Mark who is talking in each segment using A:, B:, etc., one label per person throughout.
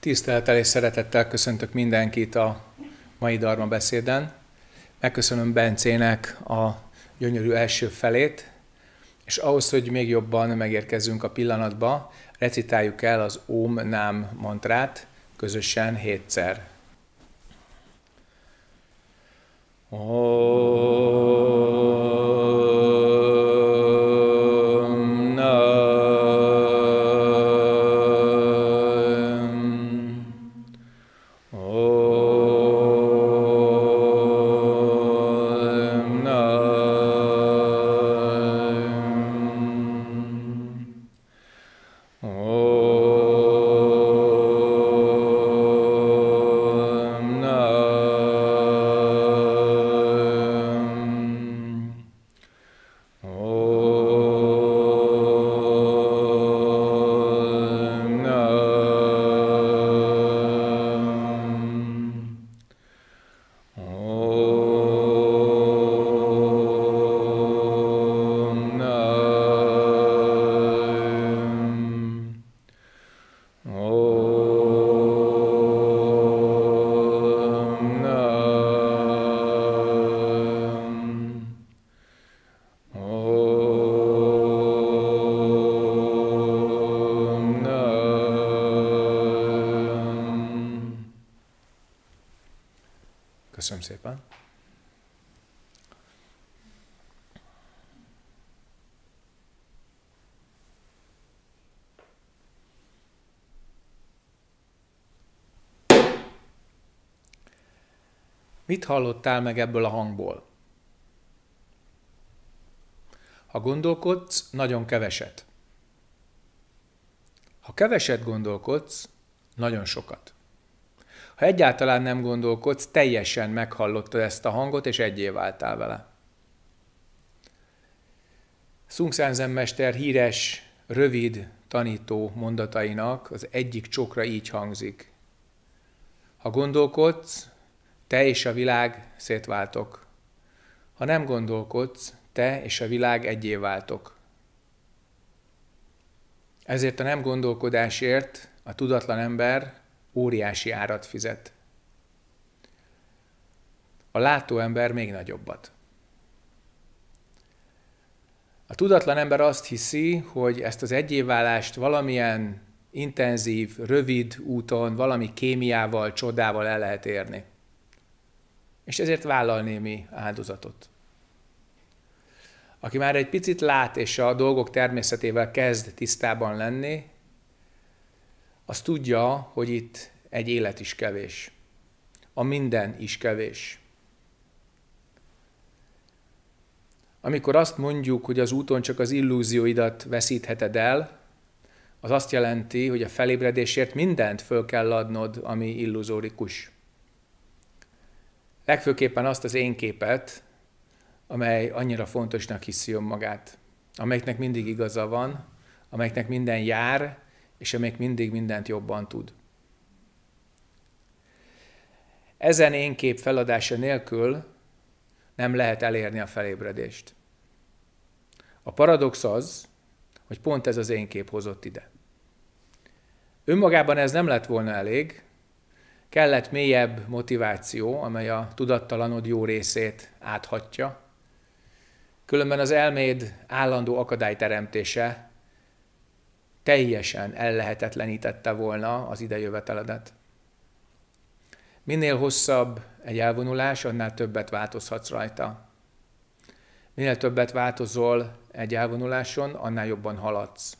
A: Tisztelettel és szeretettel köszöntök mindenkit a mai Darma beszéden. Megköszönöm Bencének a gyönyörű első felét, és ahhoz, hogy még jobban megérkezzünk a pillanatba, recitáljuk el az OM Nám mantrát közösen hétszer. Oh. Mit hallottál meg ebből a hangból? Ha gondolkodsz, nagyon keveset. Ha keveset gondolkodsz, nagyon sokat. Ha egyáltalán nem gondolkodsz, teljesen meghallottad ezt a hangot, és egyé váltál vele. Sung mester híres, rövid tanító mondatainak az egyik csokra így hangzik. Ha gondolkodsz, te és a világ szétváltok. Ha nem gondolkodsz, te és a világ egyé váltok. Ezért a nem gondolkodásért a tudatlan ember óriási árat fizet. A látó ember még nagyobbat. A tudatlan ember azt hiszi, hogy ezt az egyévválást valamilyen intenzív, rövid úton, valami kémiával, csodával el lehet érni és ezért vállal némi áldozatot. Aki már egy picit lát és a dolgok természetével kezd tisztában lenni, az tudja, hogy itt egy élet is kevés. A minden is kevés. Amikor azt mondjuk, hogy az úton csak az illúzióidat veszítheted el, az azt jelenti, hogy a felébredésért mindent föl kell adnod, ami illuzórikus. Legfőképpen azt az én képet, amely annyira fontosnak hiszi magát, amelyiknek mindig igaza van, amelyiknek minden jár, és amelyik mindig mindent jobban tud. Ezen én kép feladása nélkül nem lehet elérni a felébredést. A paradox az, hogy pont ez az én kép hozott ide. Önmagában ez nem lett volna elég, Kellett mélyebb motiváció, amely a tudattalanod jó részét áthatja. Különben az elméd állandó akadályteremtése teljesen ellehetetlenítette volna az idejöveteledet. Minél hosszabb egy elvonulás, annál többet változhatsz rajta. Minél többet változol egy elvonuláson, annál jobban haladsz.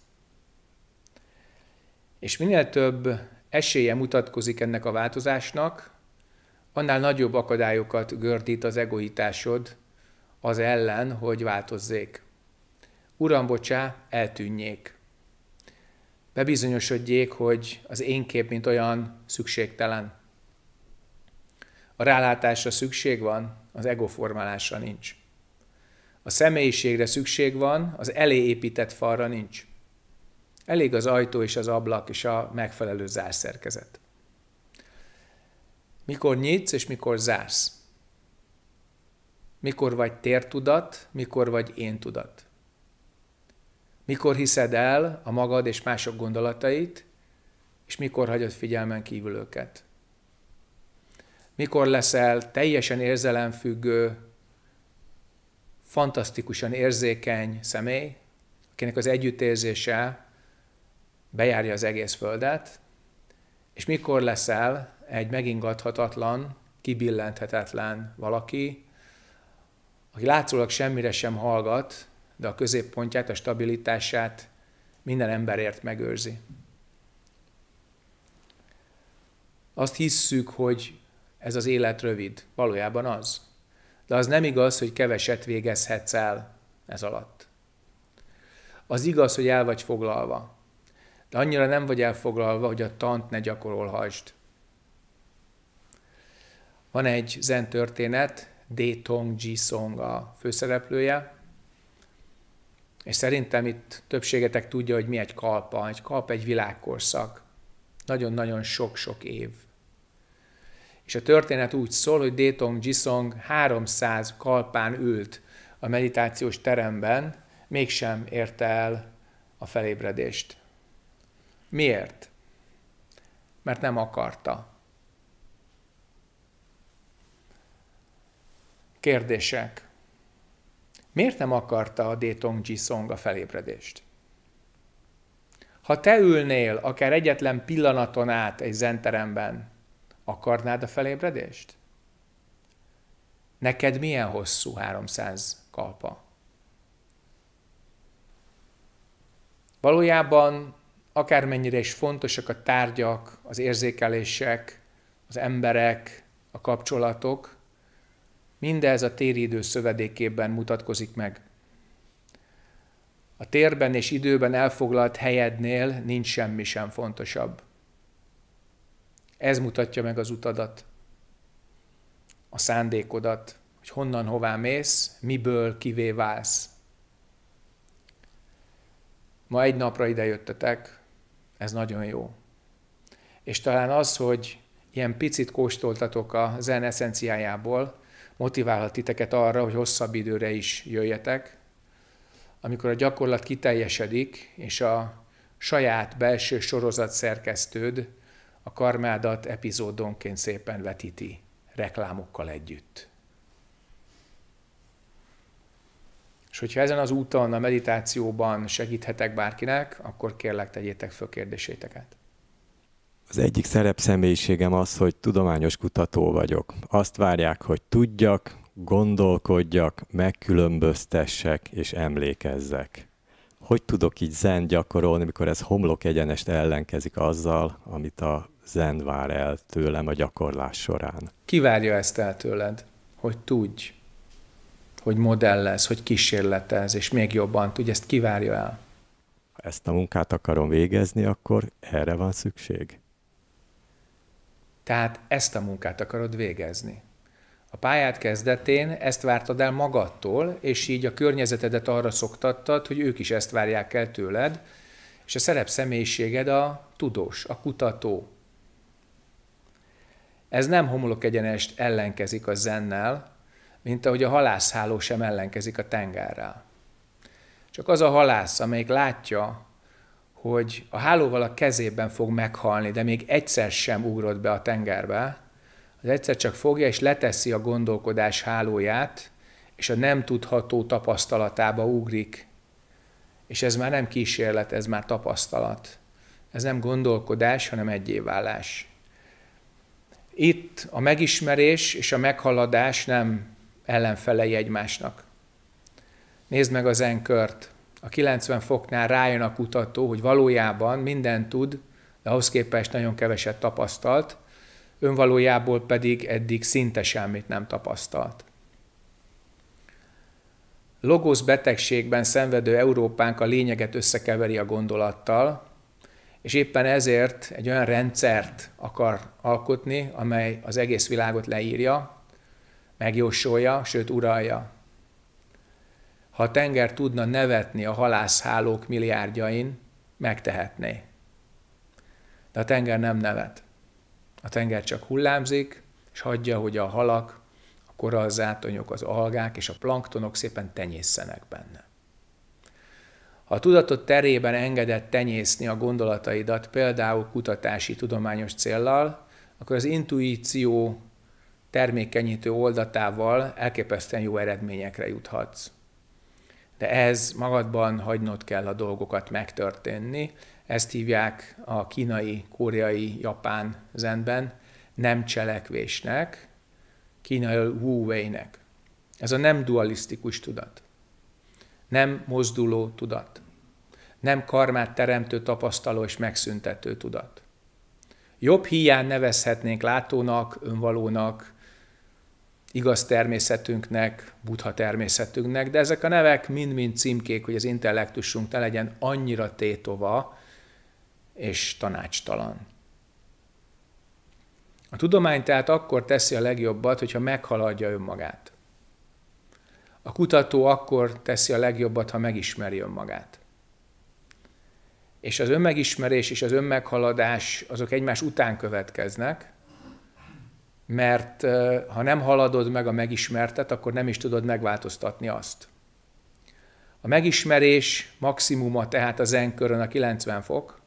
A: És minél több esélye mutatkozik ennek a változásnak, annál nagyobb akadályokat gördít az egoitásod az ellen, hogy változzék. Uram, bocsá, eltűnjék. Bebizonyosodjék, hogy az én kép, mint olyan szükségtelen. A rálátásra szükség van, az egoformálásra nincs. A személyiségre szükség van, az elé épített falra nincs. Elég az ajtó és az ablak és a megfelelő zárszerkezet. Mikor nyitsz és mikor zársz? Mikor vagy tértudat, mikor vagy én tudat? Mikor hiszed el a magad és mások gondolatait, és mikor hagyod figyelmen kívül őket? Mikor leszel teljesen érzelemfüggő, fantasztikusan érzékeny személy, akinek az együttérzése bejárja az egész földet, és mikor leszel egy megingathatatlan, kibillenthetetlen valaki, aki látszólag semmire sem hallgat, de a középpontját, a stabilitását minden emberért megőrzi. Azt hisszük, hogy ez az élet rövid, valójában az. De az nem igaz, hogy keveset végezhetsz el ez alatt. Az igaz, hogy el vagy foglalva de annyira nem vagy elfoglalva, hogy a tant ne gyakorolhasd. Van egy zen történet, Détong Jisong a főszereplője, és szerintem itt többségetek tudja, hogy mi egy kalpa. Egy kalpa egy világkorszak. Nagyon-nagyon sok-sok év. És a történet úgy szól, hogy Détong Jisong 300 kalpán ült a meditációs teremben, mégsem érte el a felébredést. Miért? Mert nem akarta. Kérdések. Miért nem akarta a Détong Jisong a felébredést? Ha te ülnél akár egyetlen pillanaton át egy zenteremben, akarnád a felébredést? Neked milyen hosszú 300 kalpa? Valójában akármennyire is fontosak a tárgyak, az érzékelések, az emberek, a kapcsolatok, mindez a téridő szövedékében mutatkozik meg. A térben és időben elfoglalt helyednél nincs semmi sem fontosabb. Ez mutatja meg az utadat, a szándékodat, hogy honnan hová mész, miből kivé válsz. Ma egy napra idejöttetek, ez nagyon jó. És talán az, hogy ilyen picit kóstoltatok a zen eszenciájából, motiválhat titeket arra, hogy hosszabb időre is jöjjetek. Amikor a gyakorlat kiteljesedik, és a saját belső sorozat szerkesztőd a karmádat epizódonként szépen vetíti reklámokkal együtt. És hogyha ezen az úton, a meditációban segíthetek bárkinek, akkor kérlek, tegyétek föl kérdéséteket.
B: Az egyik szerep személyiségem az, hogy tudományos kutató vagyok. Azt várják, hogy tudjak, gondolkodjak, megkülönböztessek és emlékezzek. Hogy tudok így zen gyakorolni, mikor ez homlok egyenest ellenkezik azzal, amit a zen vár el tőlem a gyakorlás során?
A: Kivárja ezt el tőled, hogy tudj, hogy modellez, hogy kísérletez, és még jobban tudja, ezt kivárja el.
B: Ha ezt a munkát akarom végezni, akkor erre van szükség.
A: Tehát ezt a munkát akarod végezni. A pályát kezdetén ezt vártad el magadtól, és így a környezetedet arra szoktattad, hogy ők is ezt várják el tőled, és a szerep személyiséged a tudós, a kutató. Ez nem homolok egyenest ellenkezik a zennel, mint ahogy a halászháló sem ellenkezik a tengerrel. Csak az a halász, amelyik látja, hogy a hálóval a kezében fog meghalni, de még egyszer sem ugrott be a tengerbe, az egyszer csak fogja és leteszi a gondolkodás hálóját, és a nem tudható tapasztalatába ugrik. És ez már nem kísérlet, ez már tapasztalat. Ez nem gondolkodás, hanem egyéválás. Itt a megismerés és a meghaladás nem ellenfelei egymásnak. Nézd meg az enkört. A 90 foknál rájön a kutató, hogy valójában minden tud, de ahhoz képest nagyon keveset tapasztalt, önvalójából pedig eddig szinte semmit nem tapasztalt. Logosz betegségben szenvedő Európánk a lényeget összekeveri a gondolattal, és éppen ezért egy olyan rendszert akar alkotni, amely az egész világot leírja, megjósolja, sőt uralja. Ha a tenger tudna nevetni a halászhálók milliárdjain, megtehetné. De a tenger nem nevet. A tenger csak hullámzik, és hagyja, hogy a halak, a korallzátonyok, az algák és a planktonok szépen tenyészenek benne. Ha a tudatod terében engedett tenyészni a gondolataidat, például kutatási, tudományos céllal, akkor az intuíció termékenyítő oldatával elképesztően jó eredményekre juthatsz. De ez magadban hagynod kell a dolgokat megtörténni. Ezt hívják a kínai, koreai, japán zenben nem cselekvésnek, kínai wu nek Ez a nem dualisztikus tudat. Nem mozduló tudat. Nem karmát teremtő, tapasztaló és megszüntető tudat. Jobb hiány nevezhetnénk látónak, önvalónak, igaz természetünknek, buddha természetünknek, de ezek a nevek mind-mind címkék, hogy az intellektusunk ne legyen annyira tétova és tanácstalan. A tudomány tehát akkor teszi a legjobbat, hogyha meghaladja önmagát. A kutató akkor teszi a legjobbat, ha megismeri önmagát. És az önmegismerés és az önmeghaladás azok egymás után következnek, mert ha nem haladod meg a megismertet, akkor nem is tudod megváltoztatni azt. A megismerés maximuma tehát az enkörön a 90 fok,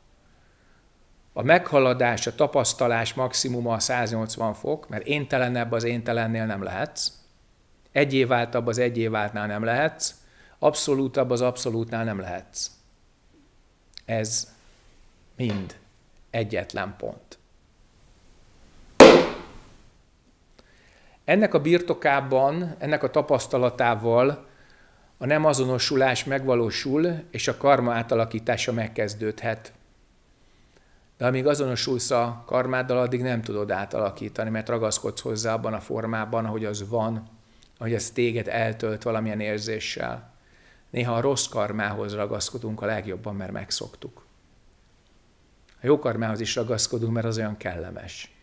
A: a meghaladás, a tapasztalás maximuma a 180 fok, mert éntelenebb az éntelennél nem lehetsz, egyéváltabb az egyéváltnál nem lehetsz, abszolútabb az abszolútnál nem lehetsz. Ez mind egyetlen pont. Ennek a birtokában, ennek a tapasztalatával a nem azonosulás megvalósul, és a karma átalakítása megkezdődhet. De amíg azonosulsz a karmáddal, addig nem tudod átalakítani, mert ragaszkodsz hozzá abban a formában, ahogy az van, ahogy ez téged eltölt valamilyen érzéssel. Néha a rossz karmához ragaszkodunk a legjobban, mert megszoktuk. A jó karmához is ragaszkodunk, mert az olyan kellemes.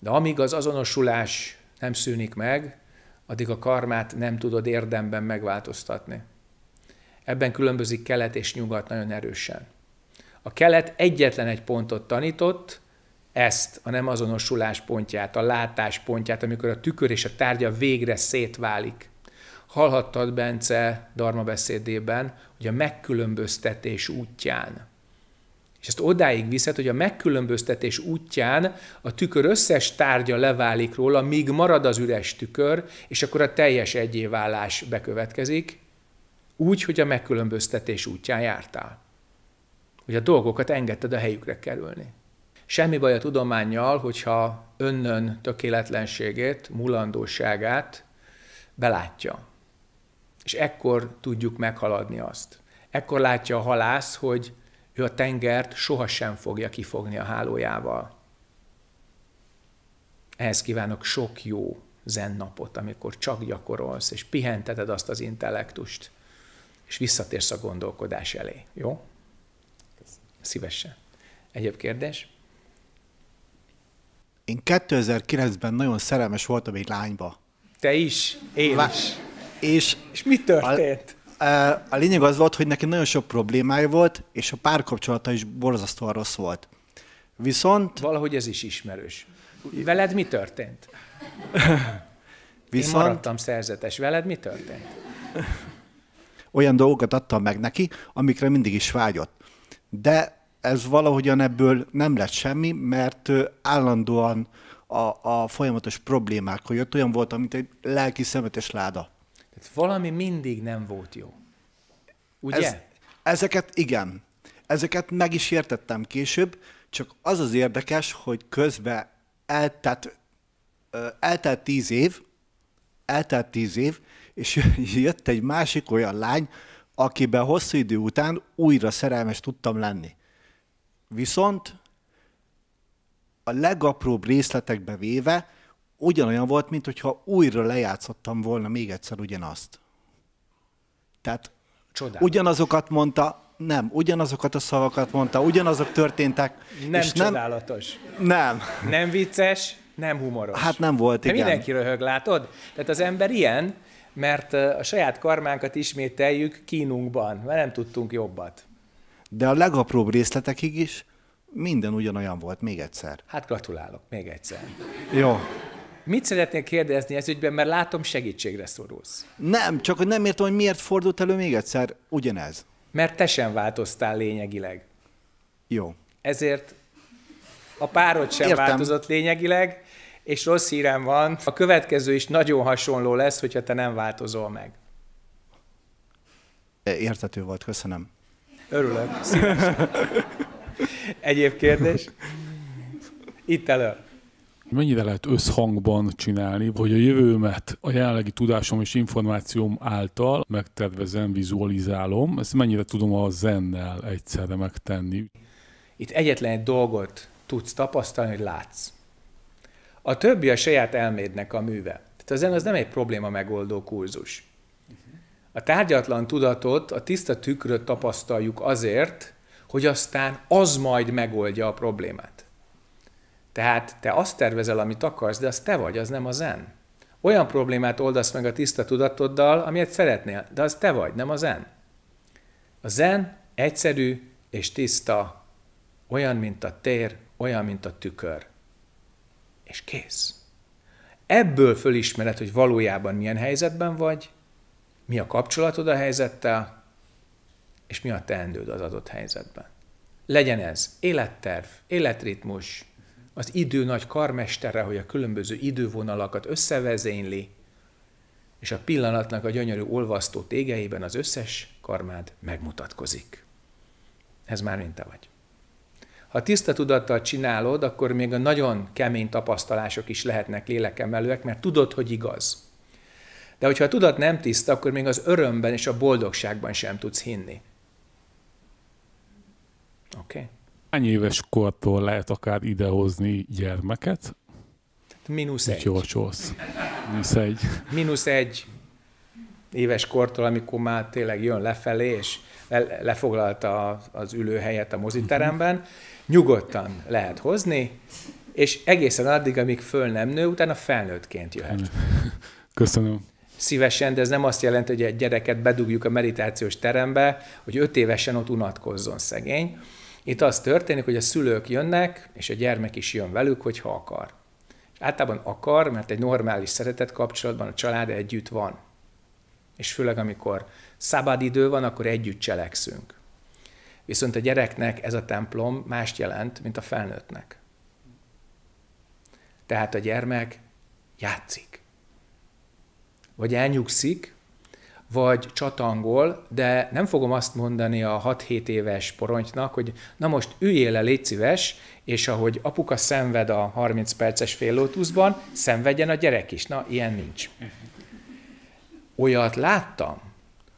A: De amíg az azonosulás nem szűnik meg, addig a karmát nem tudod érdemben megváltoztatni. Ebben különbözik kelet és nyugat nagyon erősen. A kelet egyetlen egy pontot tanított, ezt, a nem azonosulás pontját, a látás pontját, amikor a tükör és a tárgya végre szétválik. Hallhattad Bence Darma beszédében, hogy a megkülönböztetés útján és ezt odáig viszed, hogy a megkülönböztetés útján a tükör összes tárgya leválik róla, míg marad az üres tükör, és akkor a teljes egyéválás bekövetkezik, úgy, hogy a megkülönböztetés útján jártál. Hogy a dolgokat engedted a helyükre kerülni. Semmi baj a tudományjal, hogyha önnön tökéletlenségét, mulandóságát belátja. És ekkor tudjuk meghaladni azt. Ekkor látja a halász, hogy ő a tengert sohasem fogja kifogni a hálójával. Ehhez kívánok sok jó zen napot, amikor csak gyakorolsz, és pihenteted azt az intellektust, és visszatérsz a gondolkodás elé. Jó? Szívesen. Egyéb kérdés?
B: Én 2009-ben nagyon szerelmes voltam egy lányba.
A: Te is? Én Vá- is.
B: És, és mi történt? A, a lényeg az volt, hogy neki nagyon sok problémája volt,
A: és a párkapcsolata is borzasztóan rossz volt. Viszont... Valahogy ez is ismerős. Veled mi történt? Viszont... Én maradtam szerzetes. Veled mi történt?
B: Olyan dolgokat adtam meg neki, amikre mindig is vágyott. De ez valahogyan ebből nem lett semmi, mert állandóan a, a folyamatos problémákkal jött. Olyan volt, mint egy lelki szemetes láda.
A: Tehát valami mindig nem volt jó.
B: Ugye? Ez, ezeket igen. Ezeket meg is értettem később, csak az az érdekes, hogy közben eltelt, eltelt tíz év, eltelt tíz év, és jött egy másik olyan lány, akiben hosszú idő után újra szerelmes tudtam lenni. Viszont a legapróbb részletekbe véve ugyanolyan volt, mint hogyha újra lejátszottam volna még egyszer ugyanazt. Tehát Csodálatos. ugyanazokat mondta, nem, ugyanazokat a szavakat mondta, ugyanazok történtek. Nem és csodálatos. Nem.
A: Nem, vicces, nem humoros. Hát nem volt, De igen. Mindenki röhög, látod? Tehát az ember ilyen, mert a saját karmánkat ismételjük kínunkban, mert nem tudtunk jobbat.
B: De a legapróbb részletekig is minden ugyanolyan volt, még egyszer.
A: Hát gratulálok, még egyszer. Jó. Mit szeretnél kérdezni ez ügyben, mert látom segítségre szorulsz.
B: Nem, csak hogy nem értem, hogy miért fordult elő még egyszer ugyanez. Mert te sem változtál
A: lényegileg. Jó. Ezért a párod sem Értem. változott lényegileg, és rossz hírem van, a következő is nagyon hasonló lesz, hogyha te nem változol meg.
B: E, Értető volt, köszönöm.
A: Örülök. Egyéb kérdés? Itt elő
C: mennyire lehet összhangban csinálni, hogy a jövőmet a jelenlegi tudásom és információm által megtervezem, vizualizálom, ezt mennyire tudom a zennel egyszerre megtenni.
A: Itt egyetlen egy dolgot tudsz tapasztalni, hogy látsz. A többi a saját elmédnek a műve. Tehát a zen az nem egy probléma megoldó kurzus. A tárgyatlan tudatot, a tiszta tükröt tapasztaljuk azért, hogy aztán az majd megoldja a problémát. Tehát te azt tervezel, amit akarsz, de az te vagy, az nem a zen. Olyan problémát oldasz meg a tiszta tudatoddal, amilyet szeretnél, de az te vagy, nem a zen. A zen egyszerű és tiszta, olyan, mint a tér, olyan, mint a tükör. És kész. Ebből fölismered, hogy valójában milyen helyzetben vagy, mi a kapcsolatod a helyzettel, és mi a teendőd az adott helyzetben. Legyen ez életterv, életritmus, az idő nagy karmestere, hogy a különböző idővonalakat összevezényli, és a pillanatnak a gyönyörű olvasztó tégeiben az összes karmád megmutatkozik. Ez már mint te vagy. Ha tiszta tudattal csinálod, akkor még a nagyon kemény tapasztalások is lehetnek lélekemelőek, mert tudod, hogy igaz. De hogyha a tudat nem tiszta, akkor még az örömben és a boldogságban sem tudsz hinni. Oké? Okay?
C: hány éves kortól lehet akár idehozni gyermeket?
A: Mínusz egy. Gyorsolsz. Mínusz egy. Mínusz egy éves kortól, amikor már tényleg jön lefelé, és lefoglalta az ülőhelyet a moziteremben, nyugodtan lehet hozni, és egészen addig, amíg föl nem nő, utána felnőttként jöhet. Köszönöm szívesen, de ez nem azt jelenti, hogy egy gyereket bedugjuk a meditációs terembe, hogy öt évesen ott unatkozzon szegény, itt az történik, hogy a szülők jönnek, és a gyermek is jön velük, hogyha akar. És általában akar, mert egy normális szeretet kapcsolatban a család együtt van. És főleg, amikor szabad idő van, akkor együtt cselekszünk. Viszont a gyereknek ez a templom mást jelent, mint a felnőttnek. Tehát a gyermek játszik. Vagy elnyugszik, vagy csatangol, de nem fogom azt mondani a 6-7 éves porontynak, hogy na most üljél le, légy szíves, és ahogy apuka szenved a 30 perces féllótuszban, szenvedjen a gyerek is. Na, ilyen nincs. Olyat láttam,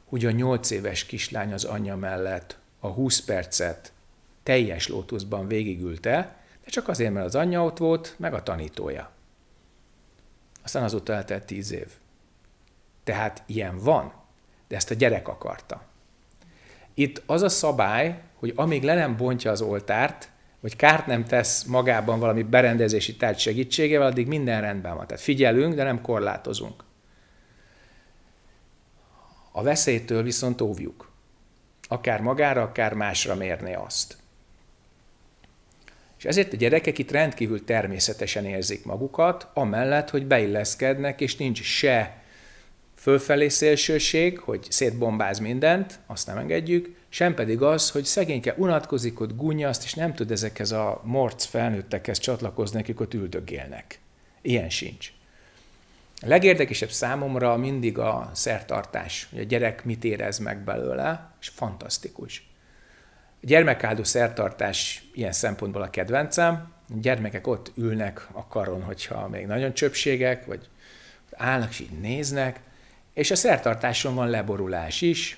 A: hogy a 8 éves kislány az anyja mellett a 20 percet teljes lótuszban végigülte, de csak azért, mert az anyja ott volt, meg a tanítója. Aztán azóta eltelt 10 év. Tehát ilyen van de ezt a gyerek akarta. Itt az a szabály, hogy amíg le nem bontja az oltárt, vagy kárt nem tesz magában valami berendezési tárgy segítségével, addig minden rendben van. Tehát figyelünk, de nem korlátozunk. A veszélytől viszont óvjuk. Akár magára, akár másra mérni azt. És ezért a gyerekek itt rendkívül természetesen érzik magukat, amellett, hogy beilleszkednek, és nincs se fölfelé szélsőség, hogy szétbombáz mindent, azt nem engedjük, sem pedig az, hogy szegényke unatkozik, ott azt, és nem tud ezekhez a morc felnőttekhez csatlakozni, akik ott üldögélnek. Ilyen sincs. A legérdekesebb számomra mindig a szertartás, hogy a gyerek mit érez meg belőle, és fantasztikus. A gyermekáldó szertartás ilyen szempontból a kedvencem. A gyermekek ott ülnek a karon, hogyha még nagyon csöpségek, vagy állnak és így néznek, és a szertartáson van leborulás is,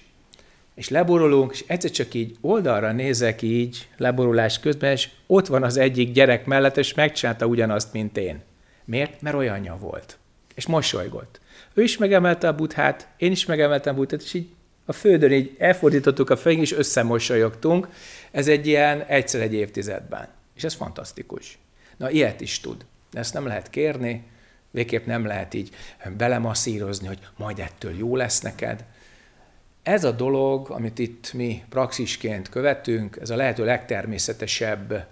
A: és leborulunk, és egyszer csak így oldalra nézek így leborulás közben, és ott van az egyik gyerek mellett, és megcsinálta ugyanazt, mint én. Miért? Mert olyanja volt. És mosolygott. Ő is megemelte a buthát, én is megemeltem a buthát, és így a földön így elfordítottuk a fejünk, és összemosolyogtunk. Ez egy ilyen egyszer egy évtizedben. És ez fantasztikus. Na, ilyet is tud. Ezt nem lehet kérni, Végképp nem lehet így belemasszírozni, hogy majd ettől jó lesz neked. Ez a dolog, amit itt mi praxisként követünk, ez a lehető legtermészetesebb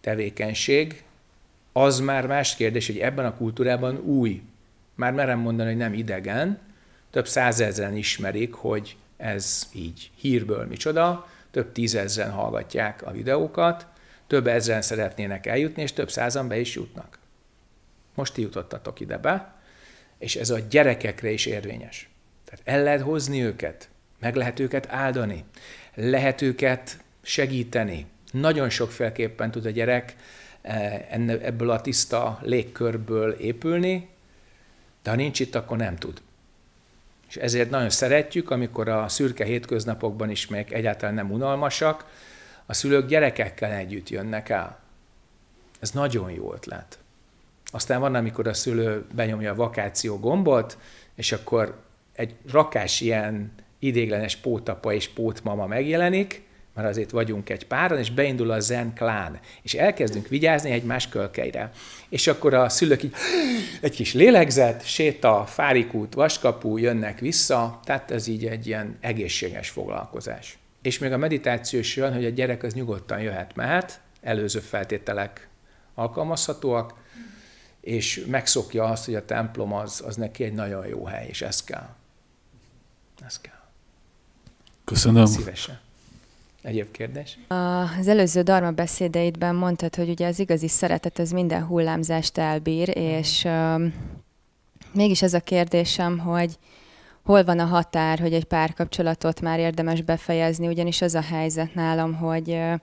A: tevékenység, az már más kérdés, hogy ebben a kultúrában új. Már merem mondani, hogy nem idegen, több százezren ismerik, hogy ez így hírből micsoda, több tízezren hallgatják a videókat, több ezren szeretnének eljutni, és több százan be is jutnak. Most ti jutottatok ide be, és ez a gyerekekre is érvényes. Tehát el lehet hozni őket, meg lehet őket áldani, lehet őket segíteni. Nagyon sokféleképpen tud a gyerek eh, ebből a tiszta légkörből épülni, de ha nincs itt, akkor nem tud. És ezért nagyon szeretjük, amikor a szürke hétköznapokban is még egyáltalán nem unalmasak, a szülők gyerekekkel együtt jönnek el. Ez nagyon jó ötlet. Aztán van, amikor a szülő benyomja a vakáció gombot, és akkor egy rakás ilyen idéglenes pótapa és pótmama megjelenik, mert azért vagyunk egy páran, és beindul a zen klán, és elkezdünk vigyázni egymás kölkeire. És akkor a szülők így egy kis lélegzet, séta, fárikút, vaskapú jönnek vissza, tehát ez így egy ilyen egészséges foglalkozás. És még a meditáció is olyan, hogy a gyerek az nyugodtan jöhet, mehet, előző feltételek alkalmazhatóak, és megszokja azt, hogy a templom az, az neki egy nagyon jó hely, és ez kell. Ez kell. Köszönöm. Szívesen. Egyéb kérdés?
D: Az előző darma beszédeidben mondtad, hogy ugye az igazi szeretet az minden hullámzást elbír, mhm. és um, mégis ez a kérdésem, hogy hol van a határ, hogy egy párkapcsolatot már érdemes befejezni, ugyanis az a helyzet nálam, hogy uh,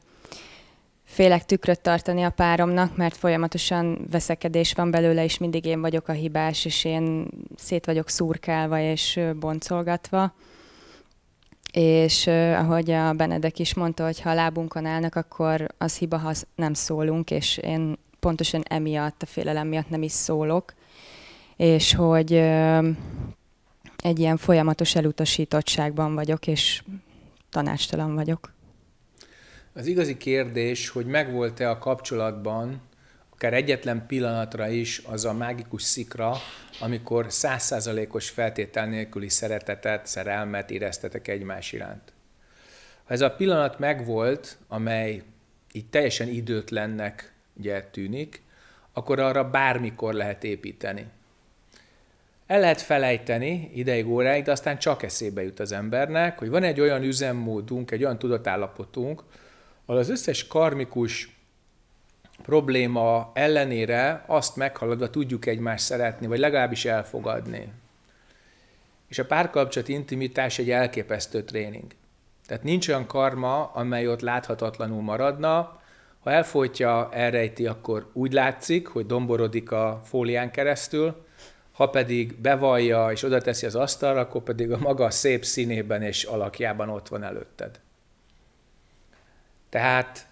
D: félek tükröt tartani a páromnak, mert folyamatosan veszekedés van belőle, és mindig én vagyok a hibás, és én szét vagyok szurkálva és boncolgatva. És ahogy a Benedek is mondta, hogy ha a lábunkon állnak, akkor az hiba, ha nem szólunk, és én pontosan emiatt, a félelem miatt nem is szólok. És hogy egy ilyen folyamatos elutasítottságban vagyok, és tanácstalan vagyok.
A: Az igazi kérdés, hogy megvolt-e a kapcsolatban, akár egyetlen pillanatra is az a mágikus szikra, amikor százszázalékos feltétel nélküli szeretetet, szerelmet éreztetek egymás iránt. Ha ez a pillanat megvolt, amely így teljesen időtlennek ugye, tűnik, akkor arra bármikor lehet építeni. El lehet felejteni ideig, óráig, de aztán csak eszébe jut az embernek, hogy van egy olyan üzemmódunk, egy olyan tudatállapotunk, ahol az összes karmikus probléma ellenére azt meghaladva tudjuk egymást szeretni, vagy legalábbis elfogadni. És a párkapcsolat intimitás egy elképesztő tréning. Tehát nincs olyan karma, amely ott láthatatlanul maradna. Ha elfolytja, elrejti, akkor úgy látszik, hogy domborodik a fólián keresztül, ha pedig bevallja és oda teszi az asztalra, akkor pedig a maga szép színében és alakjában ott van előtted. Tehát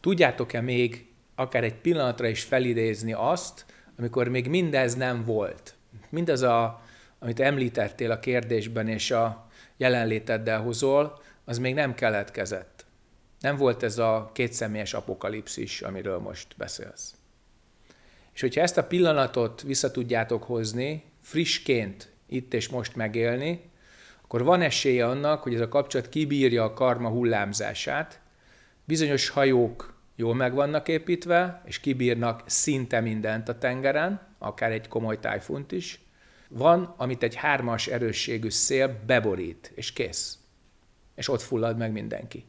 A: tudjátok-e még akár egy pillanatra is felidézni azt, amikor még mindez nem volt? Mindaz, a, amit említettél a kérdésben és a jelenléteddel hozol, az még nem keletkezett. Nem volt ez a kétszemélyes apokalipszis, amiről most beszélsz. És hogyha ezt a pillanatot vissza tudjátok hozni, frissként itt és most megélni, akkor van esélye annak, hogy ez a kapcsolat kibírja a karma hullámzását, Bizonyos hajók jól meg vannak építve, és kibírnak szinte mindent a tengeren, akár egy komoly tájfunt is. Van, amit egy hármas erősségű szél beborít, és kész. És ott fullad meg mindenki.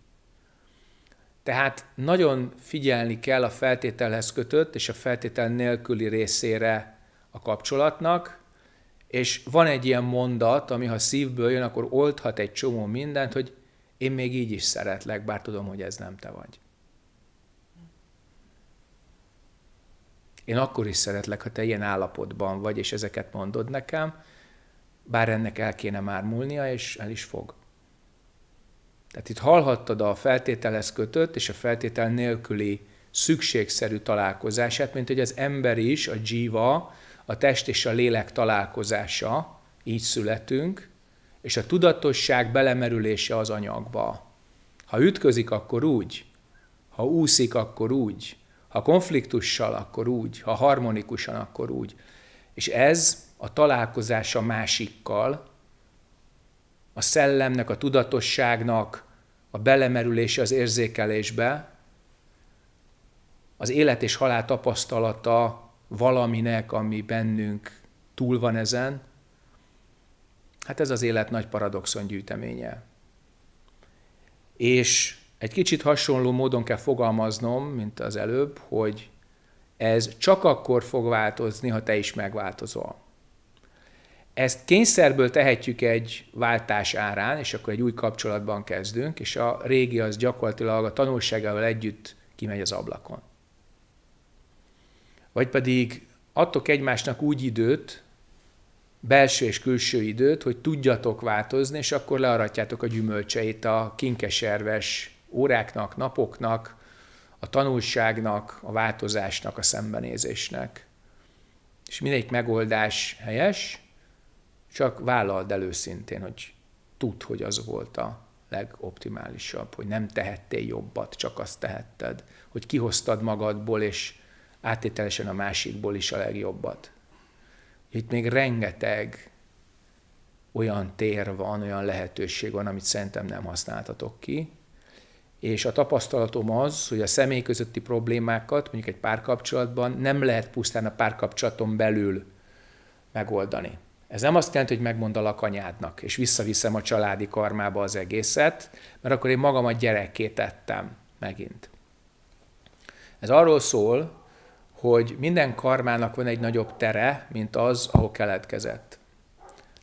A: Tehát nagyon figyelni kell a feltételhez kötött és a feltétel nélküli részére a kapcsolatnak, és van egy ilyen mondat, ami ha szívből jön, akkor oldhat egy csomó mindent, hogy én még így is szeretlek, bár tudom, hogy ez nem te vagy. Én akkor is szeretlek, ha te ilyen állapotban vagy, és ezeket mondod nekem, bár ennek el kéne már múlnia, és el is fog. Tehát itt hallhattad a feltételhez kötött és a feltétel nélküli szükségszerű találkozását, mint hogy az ember is, a dzsíva, a test és a lélek találkozása, így születünk, és a tudatosság belemerülése az anyagba. Ha ütközik, akkor úgy, ha úszik, akkor úgy, ha konfliktussal, akkor úgy, ha harmonikusan, akkor úgy. És ez a találkozás a másikkal, a szellemnek, a tudatosságnak a belemerülése az érzékelésbe, az élet és halál tapasztalata valaminek, ami bennünk túl van ezen, Hát ez az élet nagy paradoxon gyűjteménye. És egy kicsit hasonló módon kell fogalmaznom, mint az előbb, hogy ez csak akkor fog változni, ha te is megváltozol. Ezt kényszerből tehetjük egy váltás árán, és akkor egy új kapcsolatban kezdünk, és a régi az gyakorlatilag a tanulságával együtt kimegy az ablakon. Vagy pedig adtok egymásnak úgy időt, belső és külső időt, hogy tudjatok változni, és akkor learatjátok a gyümölcseit a kinkeserves óráknak, napoknak, a tanulságnak, a változásnak, a szembenézésnek. És mindegyik megoldás helyes, csak vállald előszintén, hogy tudd, hogy az volt a legoptimálisabb, hogy nem tehettél jobbat, csak azt tehetted, hogy kihoztad magadból, és áttételesen a másikból is a legjobbat. Itt még rengeteg olyan tér van, olyan lehetőség van, amit szerintem nem használtatok ki. És a tapasztalatom az, hogy a személy közötti problémákat mondjuk egy párkapcsolatban nem lehet pusztán a párkapcsolaton belül megoldani. Ez nem azt jelenti, hogy megmondalak anyádnak, és visszaviszem a családi karmába az egészet, mert akkor én magamat gyerekké tettem megint. Ez arról szól, hogy minden karmának van egy nagyobb tere, mint az, ahol keletkezett.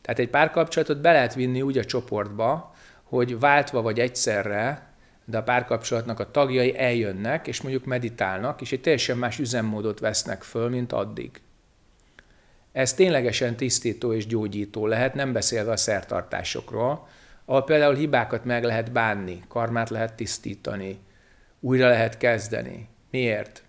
A: Tehát egy párkapcsolatot be lehet vinni úgy a csoportba, hogy váltva vagy egyszerre, de a párkapcsolatnak a tagjai eljönnek, és mondjuk meditálnak, és egy teljesen más üzemmódot vesznek föl, mint addig. Ez ténylegesen tisztító és gyógyító lehet, nem beszélve a szertartásokról, ahol például hibákat meg lehet bánni, karmát lehet tisztítani, újra lehet kezdeni. Miért?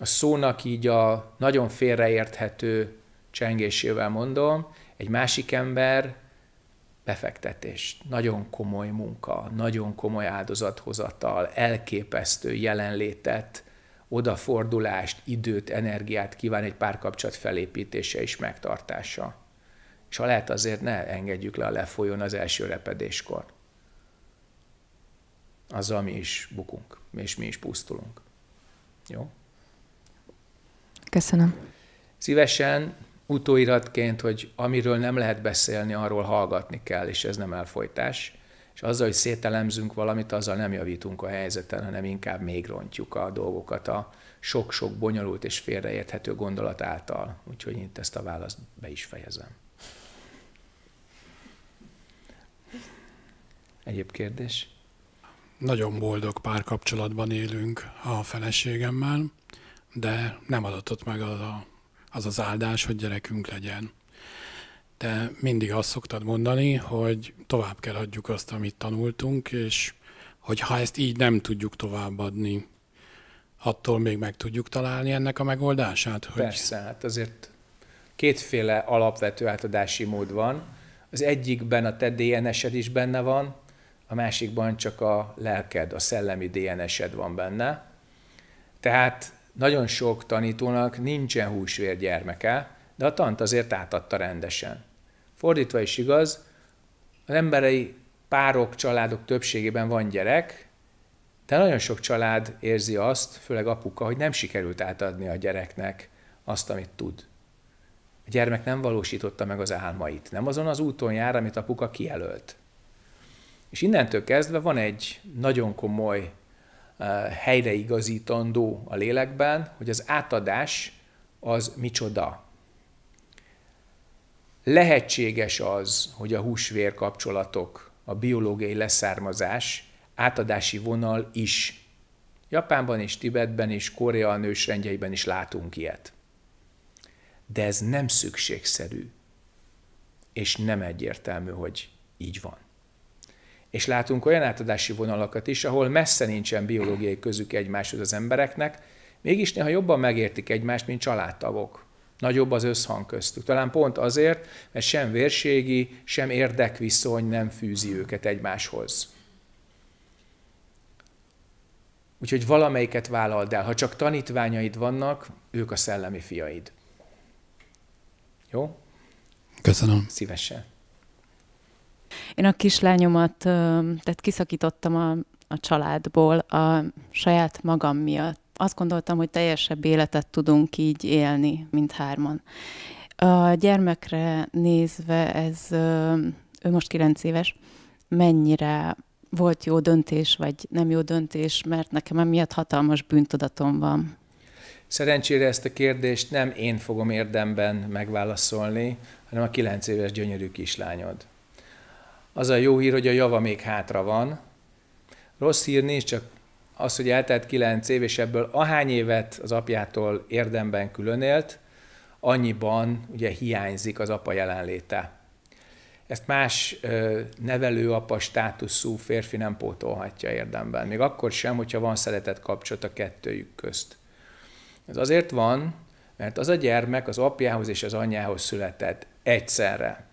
A: a szónak így a nagyon félreérthető csengésével mondom, egy másik ember befektetés, nagyon komoly munka, nagyon komoly áldozathozatal, elképesztő jelenlétet, odafordulást, időt, energiát kíván egy párkapcsolat felépítése és megtartása. És ha lehet, azért ne engedjük le a lefolyón az első repedéskor. Azzal mi is bukunk, és mi is pusztulunk. Jó? Köszönöm. Szívesen utóiratként, hogy amiről nem lehet beszélni, arról hallgatni kell, és ez nem elfolytás. És azzal, hogy szételemzünk valamit, azzal nem javítunk a helyzeten, hanem inkább még rontjuk a dolgokat a sok-sok bonyolult és félreérthető gondolat által. Úgyhogy én ezt a választ be is fejezem. Egyéb kérdés? Nagyon boldog
C: párkapcsolatban élünk a feleségemmel, de nem adott meg az, a, az az áldás, hogy gyerekünk legyen. Te mindig azt szoktad mondani, hogy tovább kell adjuk azt, amit tanultunk, és hogy ha ezt így nem tudjuk
A: továbbadni,
C: attól még meg tudjuk találni ennek a megoldását? Hogy... Persze,
A: hát azért kétféle alapvető átadási mód van. Az egyikben a te DNS-ed is benne van, a másikban csak a lelked, a szellemi DNS-ed van benne. Tehát nagyon sok tanítónak nincsen húsvér gyermeke, de a tant azért átadta rendesen. Fordítva is igaz, az emberei párok, családok többségében van gyerek, de nagyon sok család érzi azt, főleg apuka, hogy nem sikerült átadni a gyereknek azt, amit tud. A gyermek nem valósította meg az álmait, nem azon az úton jár, amit apuka kijelölt. És innentől kezdve van egy nagyon komoly helyreigazítandó a lélekben, hogy az átadás az micsoda. Lehetséges az, hogy a húsvér kapcsolatok, a biológiai leszármazás, átadási vonal is. Japánban és Tibetben és Korea nősrendjeiben is látunk ilyet. De ez nem szükségszerű, és nem egyértelmű, hogy így van. És látunk olyan átadási vonalakat is, ahol messze nincsen biológiai közük egymáshoz az embereknek, mégis néha jobban megértik egymást, mint családtagok. Nagyobb az összhang köztük. Talán pont azért, mert sem vérségi, sem érdekviszony nem fűzi őket egymáshoz. Úgyhogy valamelyiket vállald el. Ha csak tanítványaid vannak, ők a szellemi fiaid. Jó? Köszönöm. Szívesen.
D: Én a kislányomat, tehát kiszakítottam a, a családból a saját magam miatt. Azt gondoltam, hogy teljesebb életet tudunk így élni, mint hárman. A gyermekre nézve ez, ő most kilenc éves, mennyire volt jó döntés, vagy nem jó döntés, mert nekem emiatt hatalmas bűntudatom van.
A: Szerencsére ezt a kérdést nem én fogom érdemben megválaszolni, hanem a kilenc éves gyönyörű kislányod. Az a jó hír, hogy a java még hátra van. Rossz hír nincs, csak az, hogy eltelt kilenc év, és ebből ahány évet az apjától érdemben különélt, annyiban ugye hiányzik az apa jelenléte. Ezt más nevelőapa státuszú férfi nem pótolhatja érdemben, még akkor sem, hogyha van szeretett kapcsolat a kettőjük közt. Ez azért van, mert az a gyermek az apjához és az anyjához született egyszerre.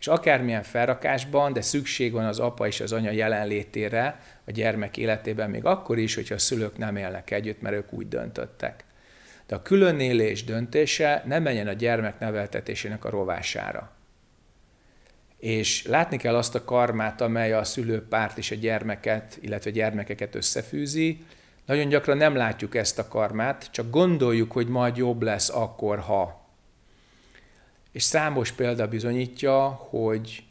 A: És akármilyen felrakásban, de szükség van az apa és az anya jelenlétére a gyermek életében, még akkor is, hogyha a szülők nem élnek együtt, mert ők úgy döntöttek. De a különélés döntése nem menjen a gyermek neveltetésének a rovására. És látni kell azt a karmát, amely a szülőpárt és a gyermeket, illetve gyermekeket összefűzi. Nagyon gyakran nem látjuk ezt a karmát, csak gondoljuk, hogy majd jobb lesz akkor, ha és számos példa bizonyítja, hogy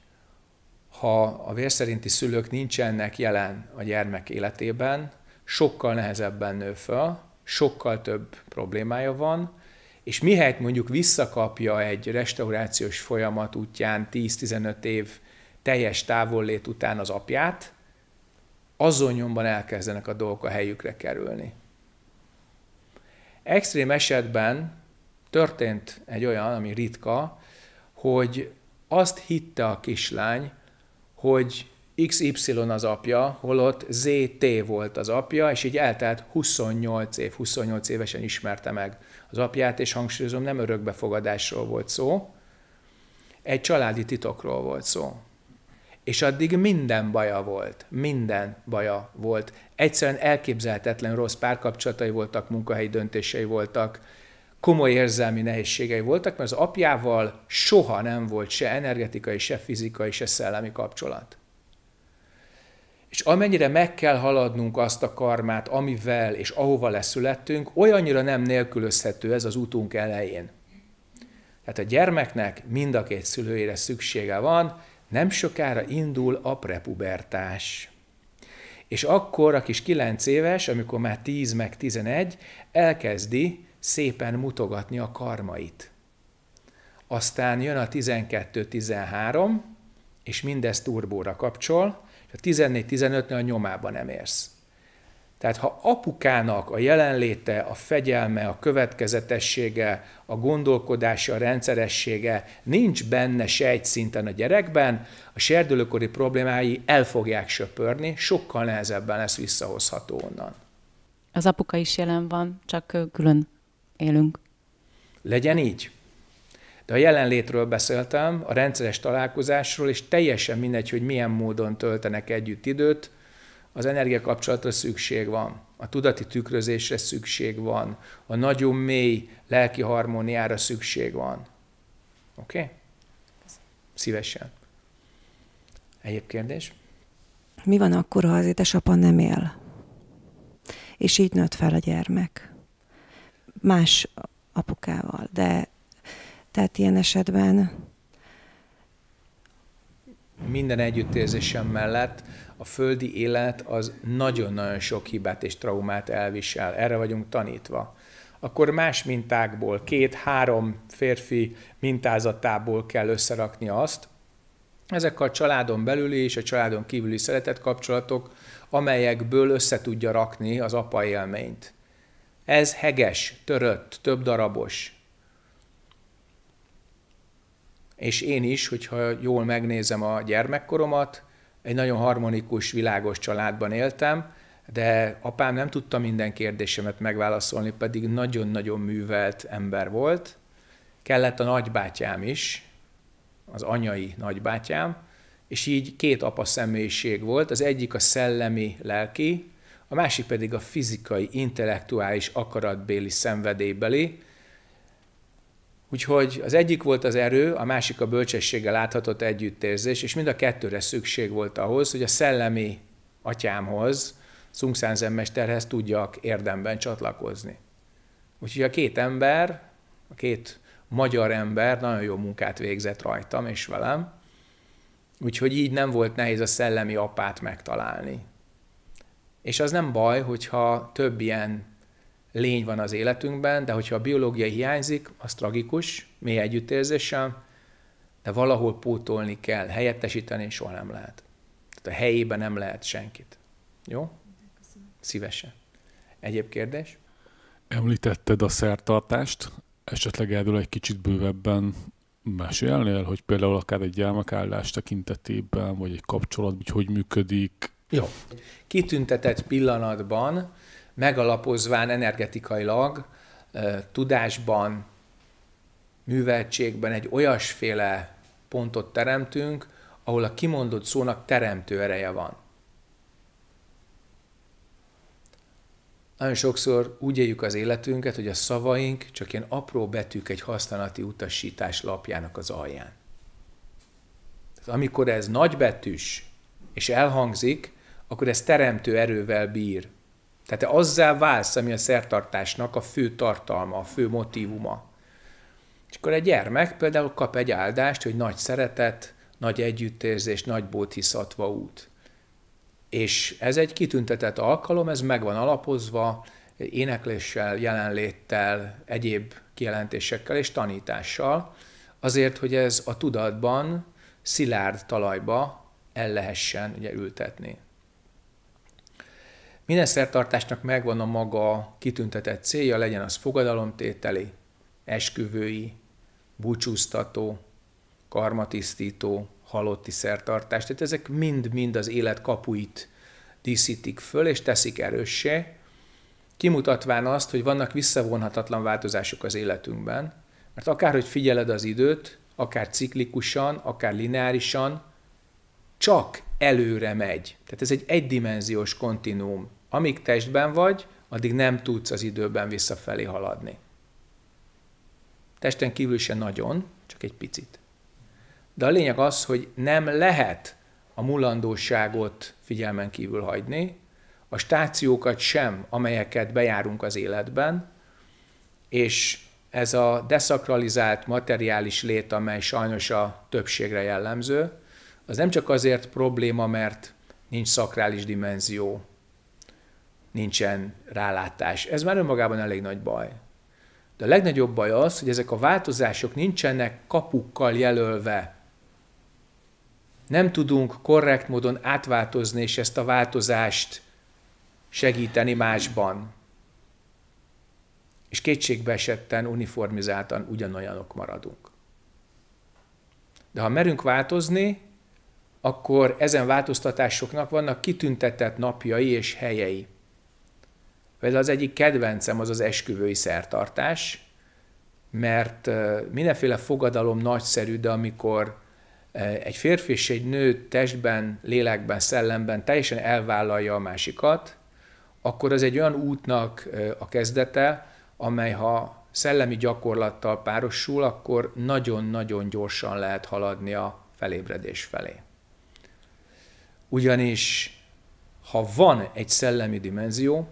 A: ha a vérszerinti szülők nincsenek jelen a gyermek életében, sokkal nehezebben nő föl, sokkal több problémája van, és mihelyt mondjuk visszakapja egy restaurációs folyamat útján 10-15 év teljes távollét után az apját, azon nyomban elkezdenek a dolgok a helyükre kerülni. Extrém esetben történt egy olyan, ami ritka, hogy azt hitte a kislány, hogy XY az apja, holott ZT volt az apja, és így eltelt 28 év, 28 évesen ismerte meg az apját, és hangsúlyozom, nem örökbefogadásról volt szó, egy családi titokról volt szó. És addig minden baja volt, minden baja volt. Egyszerűen elképzelhetetlen rossz párkapcsolatai voltak, munkahelyi döntései voltak, komoly érzelmi nehézségei voltak, mert az apjával soha nem volt se energetikai, se fizikai, se szellemi kapcsolat. És amennyire meg kell haladnunk azt a karmát, amivel és ahova leszülettünk, olyannyira nem nélkülözhető ez az útunk elején. Tehát a gyermeknek mind a két szülőjére szüksége van, nem sokára indul a prepubertás. És akkor a kis 9 éves, amikor már 10 meg 11, elkezdi szépen mutogatni a karmait. Aztán jön a 12-13, és mindezt turbóra kapcsol, és a 14-15-nél a nyomában nem érsz. Tehát ha apukának a jelenléte, a fegyelme, a következetessége, a gondolkodása, a rendszeressége nincs benne sejtszinten a gyerekben, a serdülőkori problémái el fogják söpörni, sokkal nehezebben lesz visszahozható onnan.
D: Az apuka is jelen van, csak külön élünk.
A: Legyen így. De a jelenlétről beszéltem, a rendszeres találkozásról, és teljesen mindegy, hogy milyen módon töltenek együtt időt, az energiakapcsolatra szükség van, a tudati tükrözésre szükség van, a nagyon mély lelki harmóniára szükség van. Oké? Okay? Szívesen. Egyéb kérdés?
D: Mi van akkor, ha az édesapa nem él? És így nőtt fel a gyermek más apukával, de tehát ilyen esetben
A: minden együttérzésem mellett a földi élet az nagyon-nagyon sok hibát és traumát elvisel. Erre vagyunk tanítva. Akkor más mintákból, két-három férfi mintázatából kell összerakni azt. Ezek a családon belüli és a családon kívüli kapcsolatok, amelyekből össze tudja rakni az apa élményt. Ez heges, törött, több darabos. És én is, hogyha jól megnézem a gyermekkoromat, egy nagyon harmonikus, világos családban éltem, de apám nem tudta minden kérdésemet megválaszolni, pedig nagyon-nagyon művelt ember volt. Kellett a nagybátyám is, az anyai nagybátyám, és így két apa személyiség volt, az egyik a szellemi, lelki, a másik pedig a fizikai, intellektuális, akaratbéli, szenvedélybeli. Úgyhogy az egyik volt az erő, a másik a bölcsességgel láthatott együttérzés, és mind a kettőre szükség volt ahhoz, hogy a szellemi atyámhoz, Szungszánzen mesterhez tudjak érdemben csatlakozni. Úgyhogy a két ember, a két magyar ember nagyon jó munkát végzett rajtam és velem, úgyhogy így nem volt nehéz a szellemi apát megtalálni. És az nem baj, hogyha több ilyen lény van az életünkben, de hogyha a biológia hiányzik, az tragikus, mély együttérzéssel, de valahol pótolni kell, helyettesíteni soha nem lehet. Tehát a helyében nem lehet senkit. Jó? Köszönöm. Szívesen. Egyéb kérdés?
C: Említetted a szertartást, esetleg erről egy kicsit bővebben mesélnél, hogy például akár egy gyermekállás tekintetében, vagy egy kapcsolat, hogy hogy működik, jó.
A: Kitüntetett pillanatban, megalapozván energetikailag, tudásban, műveltségben egy olyasféle pontot teremtünk, ahol a kimondott szónak teremtő ereje van. Nagyon sokszor úgy éljük az életünket, hogy a szavaink csak ilyen apró betűk egy használati utasítás lapjának az alján. Tehát amikor ez nagybetűs és elhangzik, akkor ez teremtő erővel bír. Tehát te azzá válsz, ami a szertartásnak a fő tartalma, a fő motivuma. És akkor egy gyermek például kap egy áldást, hogy nagy szeretet, nagy együttérzés, nagy bóthiszatva út. És ez egy kitüntetett alkalom, ez meg van alapozva énekléssel, jelenléttel, egyéb kijelentésekkel és tanítással, azért, hogy ez a tudatban szilárd talajba el lehessen ugye, ültetni. Minden szertartásnak megvan a maga kitüntetett célja, legyen az fogadalomtételi, esküvői, búcsúztató, karmatisztító, halotti szertartás. Tehát ezek mind-mind az élet kapuit díszítik föl, és teszik erőssé, kimutatván azt, hogy vannak visszavonhatatlan változások az életünkben, mert akárhogy figyeled az időt, akár ciklikusan, akár lineárisan, csak előre megy. Tehát ez egy egydimenziós kontinuum. Amíg testben vagy, addig nem tudsz az időben visszafelé haladni. Testen kívül se nagyon, csak egy picit. De a lényeg az, hogy nem lehet a mulandóságot figyelmen kívül hagyni, a stációkat sem, amelyeket bejárunk az életben, és ez a deszakralizált materiális lét, amely sajnos a többségre jellemző, az nem csak azért probléma, mert nincs szakrális dimenzió nincsen rálátás. Ez már önmagában elég nagy baj. De a legnagyobb baj az, hogy ezek a változások nincsenek kapukkal jelölve. Nem tudunk korrekt módon átváltozni, és ezt a változást segíteni másban. És kétségbe esetten, uniformizáltan ugyanolyanok maradunk. De ha merünk változni, akkor ezen változtatásoknak vannak kitüntetett napjai és helyei. Például az egyik kedvencem az az esküvői szertartás, mert mindenféle fogadalom nagyszerű, de amikor egy férfi és egy nő testben, lélekben, szellemben teljesen elvállalja a másikat, akkor az egy olyan útnak a kezdete, amely ha szellemi gyakorlattal párosul, akkor nagyon-nagyon gyorsan lehet haladni a felébredés felé. Ugyanis, ha van egy szellemi dimenzió,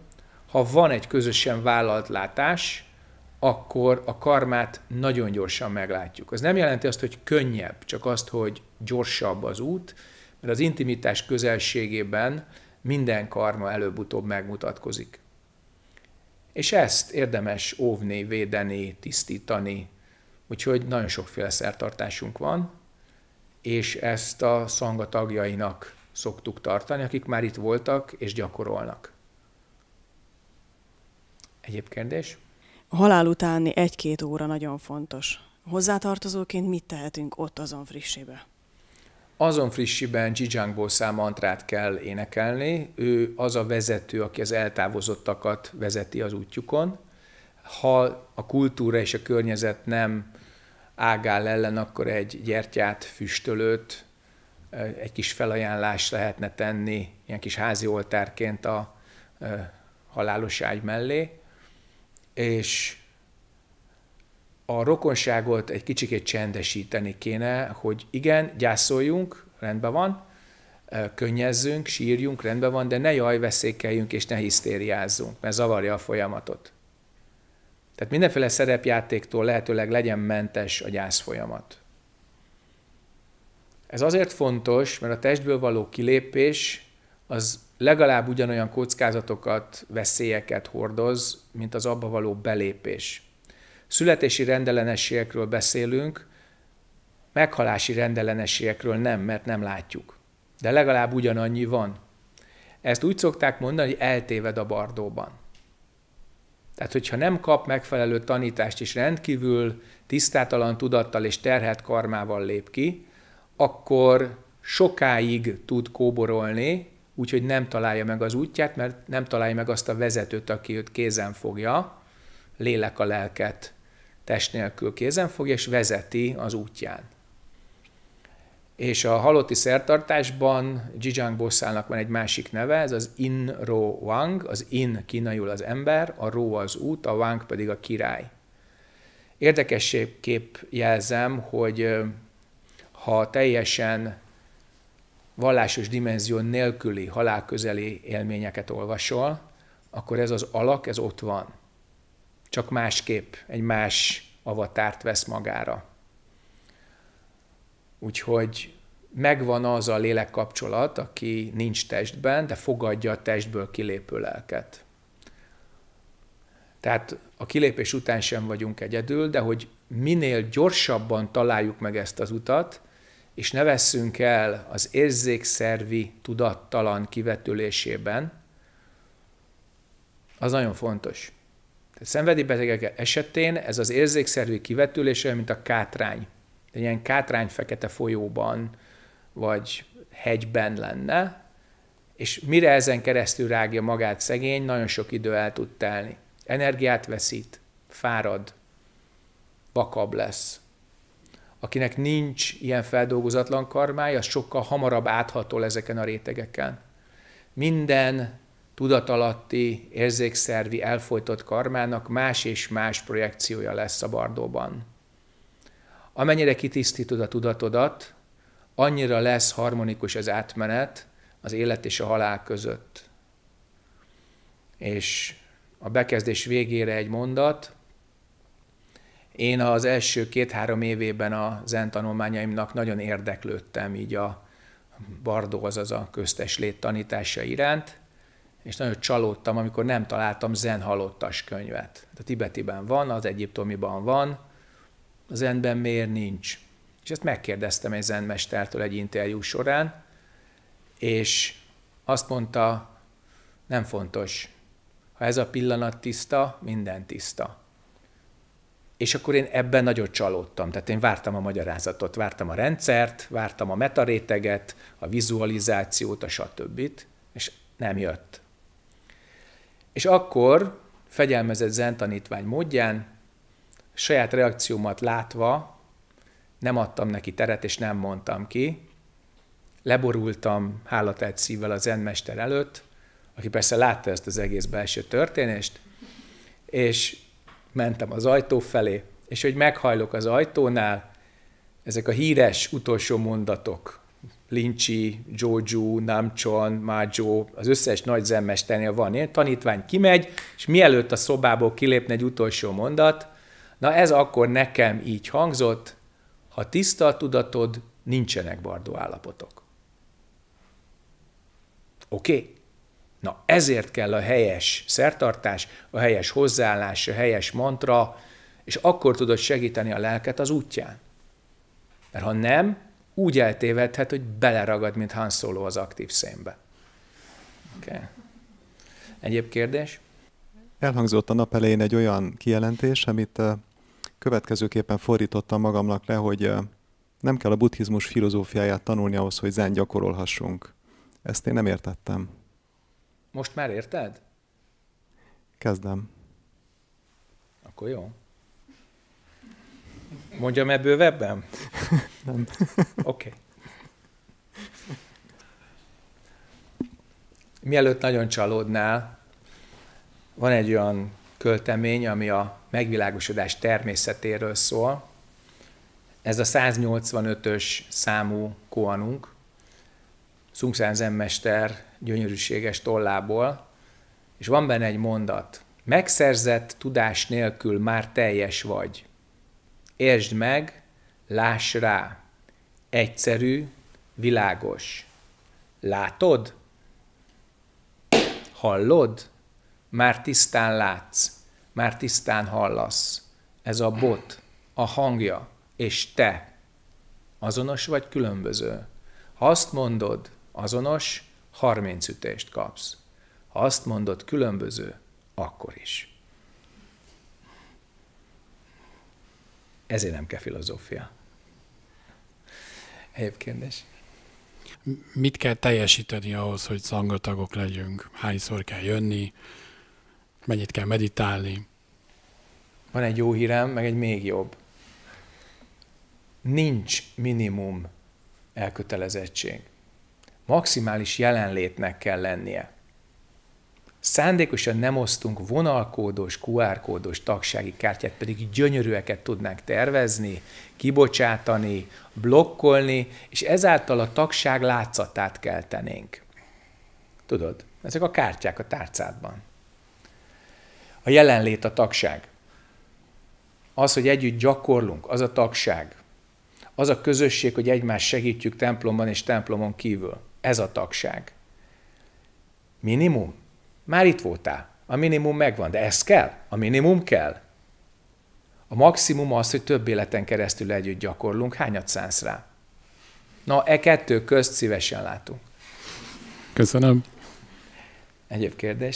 A: ha van egy közösen vállalt látás, akkor a karmát nagyon gyorsan meglátjuk. Az nem jelenti azt, hogy könnyebb, csak azt, hogy gyorsabb az út, mert az intimitás közelségében minden karma előbb-utóbb megmutatkozik. És ezt érdemes óvni, védeni, tisztítani, úgyhogy nagyon sokféle szertartásunk van, és ezt a szanga tagjainak szoktuk tartani, akik már itt voltak és gyakorolnak. Egyéb kérdés?
D: A halál utáni egy-két óra nagyon fontos. Hozzátartozóként mit tehetünk ott azon frissébe?
A: Azon frissiben Zsizsángból számantrát kell énekelni. Ő az a vezető, aki az eltávozottakat vezeti az útjukon. Ha a kultúra és a környezet nem ágál ellen, akkor egy gyertyát, füstölőt, egy kis felajánlást lehetne tenni, ilyen kis házi oltárként a halálos ágy mellé és a rokonságot egy kicsikét csendesíteni kéne, hogy igen, gyászoljunk, rendben van, könnyezzünk, sírjunk, rendben van, de ne jaj veszékeljünk és ne hisztériázzunk, mert zavarja a folyamatot. Tehát mindenféle szerepjátéktól lehetőleg legyen mentes a gyász folyamat. Ez azért fontos, mert a testből való kilépés az legalább ugyanolyan kockázatokat, veszélyeket hordoz, mint az abba való belépés. Születési rendellenességekről beszélünk, meghalási rendellenességekről nem, mert nem látjuk. De legalább ugyanannyi van. Ezt úgy szokták mondani, hogy eltéved a bardóban. Tehát, hogyha nem kap megfelelő tanítást, és rendkívül tisztátalan tudattal és terhelt karmával lép ki, akkor sokáig tud kóborolni, úgyhogy nem találja meg az útját, mert nem találja meg azt a vezetőt, aki őt kézen fogja, lélek a lelket test nélkül kézen fogja, és vezeti az útján. És a halotti szertartásban Zsizsang Bosszának van egy másik neve, ez az In Ro Wang, az In kínaiul az ember, a Ro az út, a Wang pedig a király. Érdekességképp jelzem, hogy ha teljesen vallásos dimenzió nélküli, halálközeli élményeket olvasol, akkor ez az alak, ez ott van. Csak másképp, egy más avatárt vesz magára. Úgyhogy megvan az a lélek kapcsolat, aki nincs testben, de fogadja a testből kilépő lelket. Tehát a kilépés után sem vagyunk egyedül, de hogy minél gyorsabban találjuk meg ezt az utat, és ne vesszünk el az érzékszervi tudattalan kivetülésében, az nagyon fontos. Tehát szenvedélybetegek esetén ez az érzékszervi kivetülés mint a kátrány. Egy ilyen kátrány fekete folyóban, vagy hegyben lenne, és mire ezen keresztül rágja magát szegény, nagyon sok idő el tud telni. Energiát veszít, fárad, vakabb lesz, akinek nincs ilyen feldolgozatlan karmája, az sokkal hamarabb áthatol ezeken a rétegeken. Minden tudatalatti, érzékszervi elfolytott karmának más és más projekciója lesz a bardóban. Amennyire kitisztítod a tudatodat, annyira lesz harmonikus az átmenet az élet és a halál között. És a bekezdés végére egy mondat, én az első két-három évében a zen tanulmányaimnak nagyon érdeklődtem így a Bardó, azaz a köztes lét tanítása iránt, és nagyon csalódtam, amikor nem találtam zen halottas könyvet. A tibetiben van, az egyiptomiban van, a zenben miért nincs? És ezt megkérdeztem egy zenmestertől egy interjú során, és azt mondta, nem fontos, ha ez a pillanat tiszta, minden tiszta. És akkor én ebben nagyon csalódtam. Tehát én vártam a magyarázatot, vártam a rendszert, vártam a metaréteget, a vizualizációt, a stb. És nem jött. És akkor fegyelmezett zen tanítvány módján, saját reakciómat látva, nem adtam neki teret, és nem mondtam ki. Leborultam hálatelt szívvel a zenmester előtt, aki persze látta ezt az egész belső történést, és mentem az ajtó felé, és hogy meghajlok az ajtónál, ezek a híres utolsó mondatok, Lincsi, Jojo, Namchon, Majo, az összes nagy zenmesternél van ilyen, tanítvány kimegy, és mielőtt a szobából kilépne egy utolsó mondat, na ez akkor nekem így hangzott, ha tiszta a tudatod, nincsenek bardó állapotok. Oké? Okay? Na ezért kell a helyes szertartás, a helyes hozzáállás, a helyes mantra, és akkor tudod segíteni a lelket az útján. Mert ha nem, úgy eltévedhet, hogy beleragad, mint Han Solo az aktív szénbe. Okay. Egyéb kérdés?
B: Elhangzott a nap elején egy olyan kijelentés, amit következőképpen fordítottam magamnak le, hogy nem kell a buddhizmus filozófiáját tanulni ahhoz, hogy zen gyakorolhassunk. Ezt én nem értettem.
A: Most már érted? Kezdem. Akkor jó. Mondjam ebből webben? Nem. Oké. Okay. Mielőtt nagyon csalódnál, van egy olyan költemény, ami a megvilágosodás természetéről szól. Ez a 185-ös számú koanunk. Szungszán zenmester gyönyörűséges tollából, és van benne egy mondat. Megszerzett tudás nélkül már teljes vagy. Értsd meg, láss rá. Egyszerű, világos. Látod? Hallod? Már tisztán látsz, már tisztán hallasz. Ez a bot, a hangja, és te. Azonos vagy különböző? Ha azt mondod, azonos, 30 ütést kapsz. Ha azt mondod, különböző, akkor is. Ezért nem kell filozófia. Egyéb kérdés?
C: Mit kell teljesíteni ahhoz, hogy szangatagok legyünk? Hányszor kell jönni?
A: Mennyit kell meditálni? Van egy jó hírem, meg egy még jobb. Nincs minimum elkötelezettség maximális jelenlétnek kell lennie. Szándékosan nem osztunk vonalkódos, QR-kódos tagsági kártyát, pedig gyönyörűeket tudnánk tervezni, kibocsátani, blokkolni, és ezáltal a tagság látszatát keltenénk. Tudod, ezek a kártyák a tárcádban. A jelenlét a tagság. Az, hogy együtt gyakorlunk, az a tagság. Az a közösség, hogy egymást segítjük templomban és templomon kívül. Ez a tagság. Minimum? Már itt voltál. A minimum megvan, de ez kell? A minimum kell. A maximum az, hogy több életen keresztül együtt gyakorlunk. Hányat szánsz rá? Na, e kettő közt szívesen látunk. Köszönöm. Egyéb kérdés?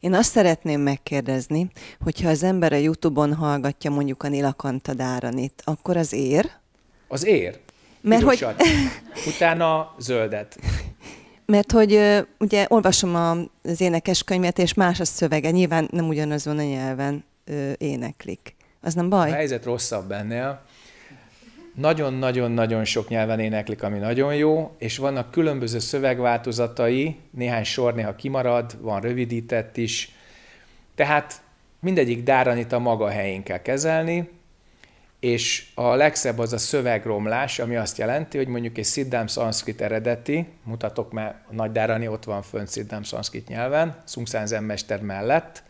A: Én azt
D: szeretném megkérdezni, hogyha az ember a Youtube-on hallgatja mondjuk a Dáranit, akkor az ér?
A: Az ér. Mert hogy... Utána zöldet.
D: Mert hogy ugye olvasom az könyvet, és más a szövege. Nyilván nem ugyanaz van a nyelven éneklik. Az nem baj? A
A: helyzet rosszabb bennél. Nagyon-nagyon-nagyon sok nyelven éneklik, ami nagyon jó, és vannak különböző szövegváltozatai, néhány sor néha kimarad, van rövidített is. Tehát mindegyik dáranit a maga helyén kell kezelni, és a legszebb az a szövegromlás, ami azt jelenti, hogy mondjuk egy Siddham szanszkrit eredeti, mutatok mert a Dárani ott van fönn Siddham szanszkrit nyelven, Szungszán mester mellett,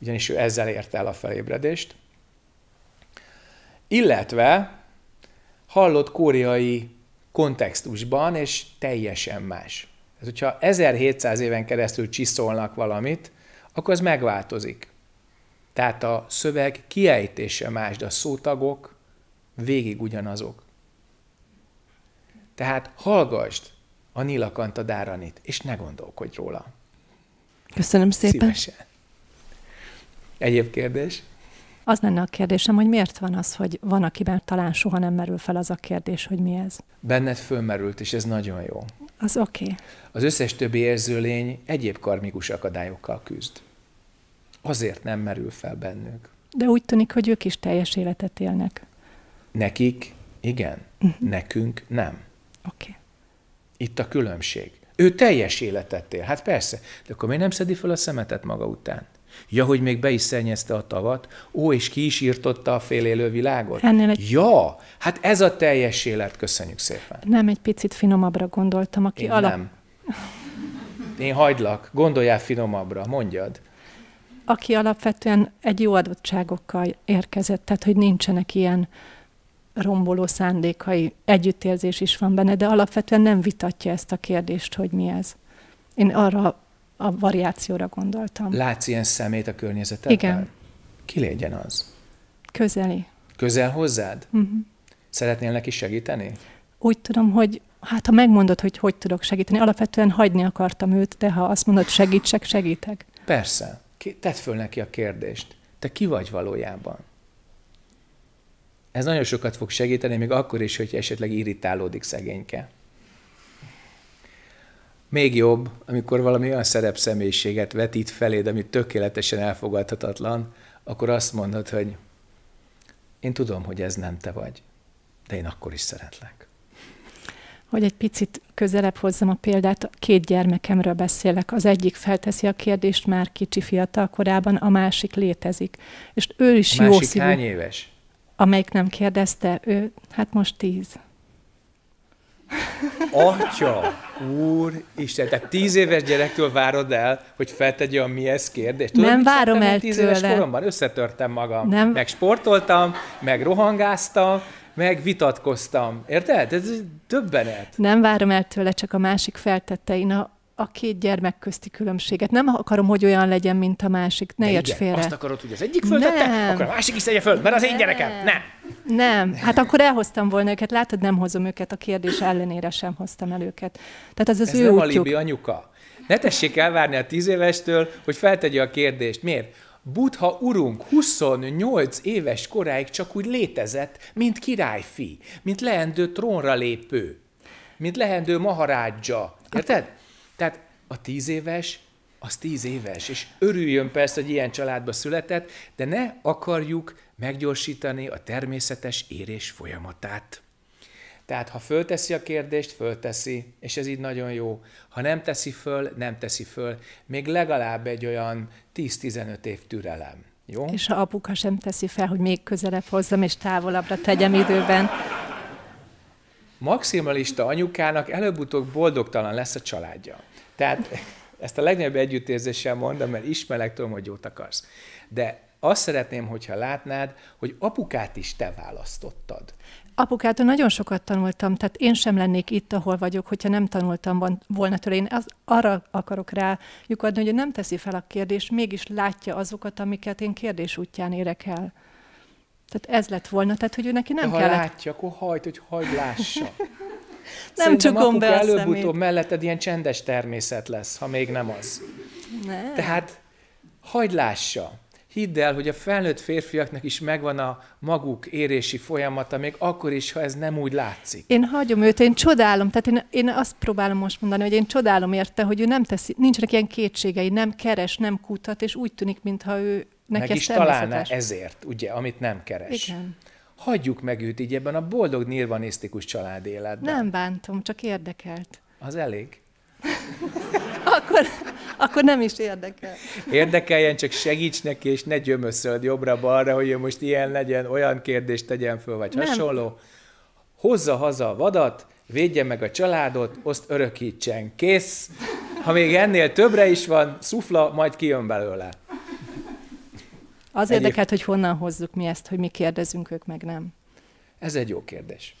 A: ugyanis ő ezzel ért el a felébredést. Illetve hallott kóriai kontextusban, és teljesen más. Ez, hogyha 1700 éven keresztül csiszolnak valamit, akkor az megváltozik. Tehát a szöveg kiejtése más, de a szótagok végig ugyanazok. Tehát hallgassd a Nilakanta Dáranit, és ne gondolkodj róla.
D: Köszönöm szépen. Szívesen.
A: Egyéb kérdés?
D: Az lenne a kérdésem, hogy miért van az, hogy van, akiben talán soha nem merül fel az a kérdés, hogy mi ez?
A: Benned fölmerült, és ez nagyon jó. Az oké. Okay. Az összes többi érzőlény egyéb karmikus akadályokkal küzd azért nem merül fel bennük.
D: De úgy tűnik, hogy ők is teljes életet élnek.
A: Nekik igen, uh-huh. nekünk nem. Oké. Okay. Itt a különbség. Ő teljes életet él, hát persze, de akkor miért nem szedi fel a szemetet maga után? Ja, hogy még be is szennyezte a tavat, ó, és ki is írtotta a félélő világot? Ennél egy... Ja, hát ez a teljes élet, köszönjük szépen.
D: Nem, egy picit finomabbra gondoltam, aki Én alap... nem.
A: Én hagylak, gondoljál finomabbra, mondjad
D: aki alapvetően egy jó adottságokkal érkezett, tehát hogy nincsenek ilyen romboló szándékai, együttérzés is van benne, de alapvetően nem vitatja ezt a kérdést, hogy mi ez. Én arra a variációra gondoltam.
A: Látsz ilyen szemét a környezetedben? Igen. Ki legyen az? Közeli. Közel hozzád? Uh-huh. Szeretnél neki segíteni?
D: Úgy tudom, hogy hát ha megmondod, hogy hogy tudok segíteni, alapvetően hagyni akartam őt, de ha azt mondod, segítsek, segítek.
A: Persze tedd föl neki a kérdést. Te ki vagy valójában? Ez nagyon sokat fog segíteni, még akkor is, hogy esetleg irritálódik szegényke. Még jobb, amikor valami olyan szerepszemélyiséget vetít feléd, ami tökéletesen elfogadhatatlan, akkor azt mondod, hogy én tudom, hogy ez nem te vagy, de én akkor is szeretlek.
D: Hogy egy picit közelebb hozzam a példát, két gyermekemről beszélek. Az egyik felteszi a kérdést már kicsi fiatal korában, a másik létezik. És ő is a jó másik szívű. hány éves? Amelyik nem kérdezte, ő, hát most tíz.
A: Atya, úr, Isten, tehát tíz éves gyerektől várod el, hogy feltegye a mi ez kérdést? Tudod, nem várom el tíz éves tőle. koromban összetörtem magam. Nem. Meg sportoltam, meg rohangáztam, megvitatkoztam. Érted? Ez többenet.
D: Nem várom el tőle csak a másik feltettein a, a két gyermek közti különbséget. Nem akarom, hogy olyan legyen, mint a másik. Ne, érts félre. Azt akarod, hogy az egyik föltette, nem. akkor a másik is
A: tegye föl, mert az én nem. gyerekem. Nem.
D: Nem. Hát akkor elhoztam volna őket. Látod, nem hozom őket. A kérdés ellenére sem hoztam el őket. Tehát az az Ez ő nem útjuk. alibi
A: anyuka. Ne tessék elvárni a tíz évestől, hogy feltegye a kérdést. Miért? Budha urunk 28 éves koráig csak úgy létezett, mint királyfi, mint leendő trónra lépő, mint leendő maharádja. Hát- Érted? Tehát a tíz éves az tíz éves, és örüljön persze, hogy ilyen családba született, de ne akarjuk meggyorsítani a természetes érés folyamatát. Tehát ha fölteszi a kérdést, fölteszi, és ez így nagyon jó. Ha nem teszi föl, nem teszi föl. Még legalább egy olyan 10-15 év türelem. Jó? És
D: ha apuka sem teszi fel, hogy még közelebb hozzam, és távolabbra tegyem időben.
A: Maximalista anyukának előbb-utóbb boldogtalan lesz a családja. Tehát ezt a legnagyobb együttérzéssel mondom, mert ismerlek, tudom, hogy jót akarsz. De azt szeretném, hogyha látnád, hogy apukát is te választottad.
D: Apukától nagyon sokat tanultam, tehát én sem lennék itt, ahol vagyok, hogyha nem tanultam volna tőle. Én az, arra akarok rá lyukadni, hogy nem teszi fel a kérdést, mégis látja azokat, amiket én kérdés útján érek el. Tehát ez lett volna, tehát hogy ő neki nem kell. kellett... Ha
A: látja, akkor hajt, hogy hagyd lássa. nem csukom be a előbb-utóbb melletted ilyen csendes természet lesz, ha még nem az. Nem. Tehát hagyd lássa hidd el, hogy a felnőtt férfiaknak is megvan a maguk érési folyamata, még akkor is, ha ez nem úgy látszik.
D: Én hagyom őt, én csodálom, tehát én, én azt próbálom most mondani, hogy én csodálom érte, hogy ő nem teszi, nincsenek ilyen kétségei, nem keres, nem kutat, és úgy tűnik, mintha ő neki Meg is találná ezért,
A: ugye, amit nem keres. Igen. Hagyjuk meg őt így ebben a boldog nirvanisztikus család életben.
D: Nem bántom, csak érdekelt.
A: Az elég.
D: akkor akkor nem is érdekel.
A: Érdekeljen, csak segíts neki, és ne gyömöszöld jobbra-balra, hogy ő most ilyen legyen, olyan kérdést tegyen föl, vagy nem. hasonló. Hozza haza a vadat, védje meg a családot, azt örökítsen. Kész. Ha még ennél többre is van, szufla, majd kijön belőle.
D: Az Egyéb... érdekelt, hogy honnan hozzuk mi ezt, hogy mi kérdezünk, ők meg nem.
A: Ez egy jó kérdés.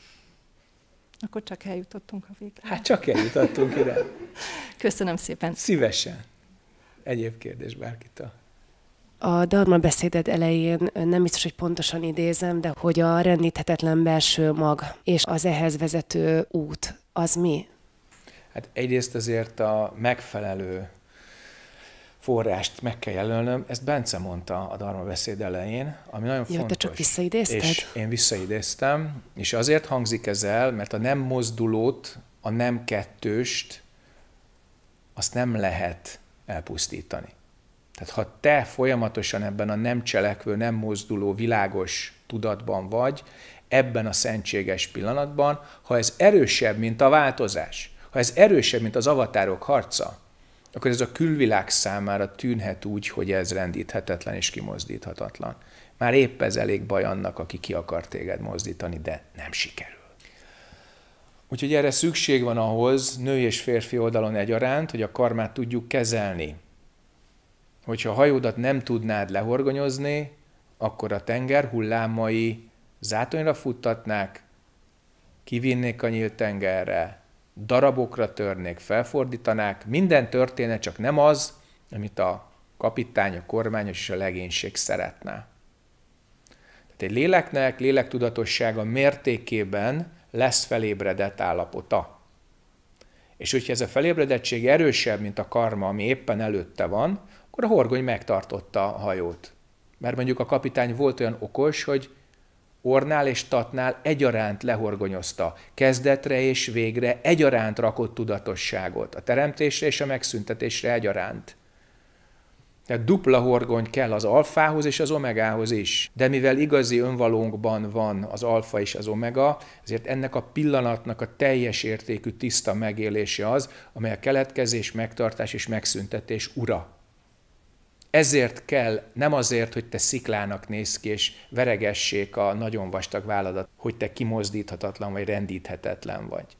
D: Akkor csak eljutottunk a végre.
A: Hát csak eljutottunk ide. Köszönöm szépen. Szívesen. Egyéb kérdés bárkitől.
D: A Dharma beszéded elején nem biztos, hogy pontosan idézem, de hogy a rendíthetetlen belső mag és az ehhez vezető út, az mi?
A: Hát egyrészt azért a megfelelő forrást meg kell jelölnöm, ezt Bence mondta a Dharma beszéd elején, ami nagyon Jó, fontos. Jó, csak visszaidézted? És én visszaidéztem, és azért hangzik ez el, mert a nem mozdulót, a nem kettőst, azt nem lehet elpusztítani. Tehát ha te folyamatosan ebben a nem cselekvő, nem mozduló, világos tudatban vagy, ebben a szentséges pillanatban, ha ez erősebb, mint a változás, ha ez erősebb, mint az avatárok harca, akkor ez a külvilág számára tűnhet úgy, hogy ez rendíthetetlen és kimozdíthatatlan. Már épp ez elég baj annak, aki ki akar téged mozdítani, de nem sikerül. Úgyhogy erre szükség van ahhoz, nő és férfi oldalon egyaránt, hogy a karmát tudjuk kezelni. Hogyha a hajódat nem tudnád lehorgonyozni, akkor a tenger hullámai zátonyra futtatnák, kivinnék a nyílt tengerre, darabokra törnék, felfordítanák, minden történne, csak nem az, amit a kapitány, a kormányos és a legénység szeretne. Tehát egy léleknek lélektudatossága mértékében lesz felébredett állapota. És hogyha ez a felébredettség erősebb, mint a karma, ami éppen előtte van, akkor a horgony megtartotta a hajót. Mert mondjuk a kapitány volt olyan okos, hogy Ornál és Tatnál egyaránt lehorgonyozta, kezdetre és végre egyaránt rakott tudatosságot, a teremtésre és a megszüntetésre egyaránt. Tehát dupla horgony kell az alfához és az omegához is. De mivel igazi önvalónkban van az alfa és az omega, ezért ennek a pillanatnak a teljes értékű tiszta megélése az, amely a keletkezés, megtartás és megszüntetés ura ezért kell, nem azért, hogy te sziklának néz ki, és veregessék a nagyon vastag válladat, hogy te kimozdíthatatlan vagy rendíthetetlen vagy.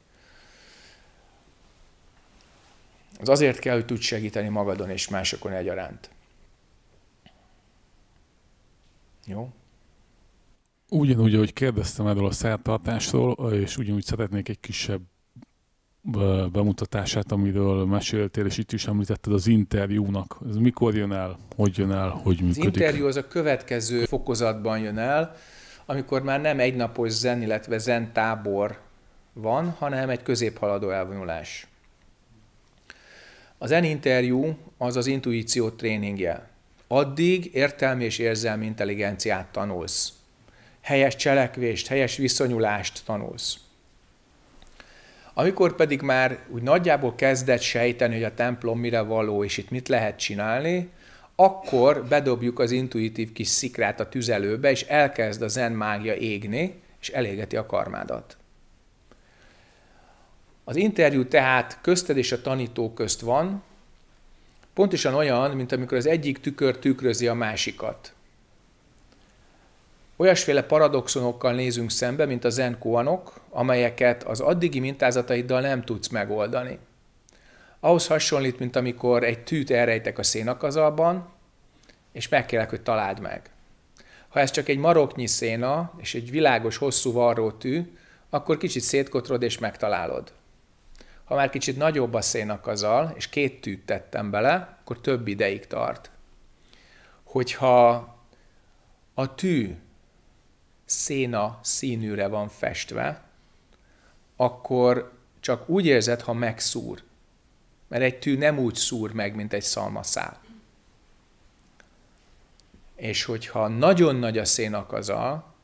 A: Az azért kell, hogy tudj segíteni magadon és másokon egyaránt. Jó?
C: Ugyanúgy, ahogy kérdeztem erről a szertartásról, és ugyanúgy szeretnék egy kisebb bemutatását, amiről meséltél, és itt is említetted az interjúnak. Ez mikor jön el, hogy jön el, hogy működik? Az interjú
A: az a következő fokozatban jön el, amikor már nem egynapos zen, illetve zen tábor van, hanem egy középhaladó elvonulás. A zen interjú az az intuíció tréningje. Addig értelmi és érzelmi intelligenciát tanulsz. Helyes cselekvést, helyes viszonyulást tanulsz amikor pedig már úgy nagyjából kezdett sejteni, hogy a templom mire való, és itt mit lehet csinálni, akkor bedobjuk az intuitív kis szikrát a tüzelőbe, és elkezd a zen mágia égni, és elégeti a karmádat. Az interjú tehát közted és a tanító közt van, pontosan olyan, mint amikor az egyik tükör tükrözi a másikat. Olyasféle paradoxonokkal nézünk szembe, mint a zen amelyeket az addigi mintázataiddal nem tudsz megoldani. Ahhoz hasonlít, mint amikor egy tűt elrejtek a szénakazalban, és megkérlek, hogy találd meg. Ha ez csak egy maroknyi széna és egy világos, hosszú varró tű, akkor kicsit szétkotrod és megtalálod. Ha már kicsit nagyobb a szénakazal, és két tűt tettem bele, akkor több ideig tart. Hogyha a tű széna színűre van festve, akkor csak úgy érzed, ha megszúr. Mert egy tű nem úgy szúr meg, mint egy szalmaszál. És hogyha nagyon nagy a szénakazal,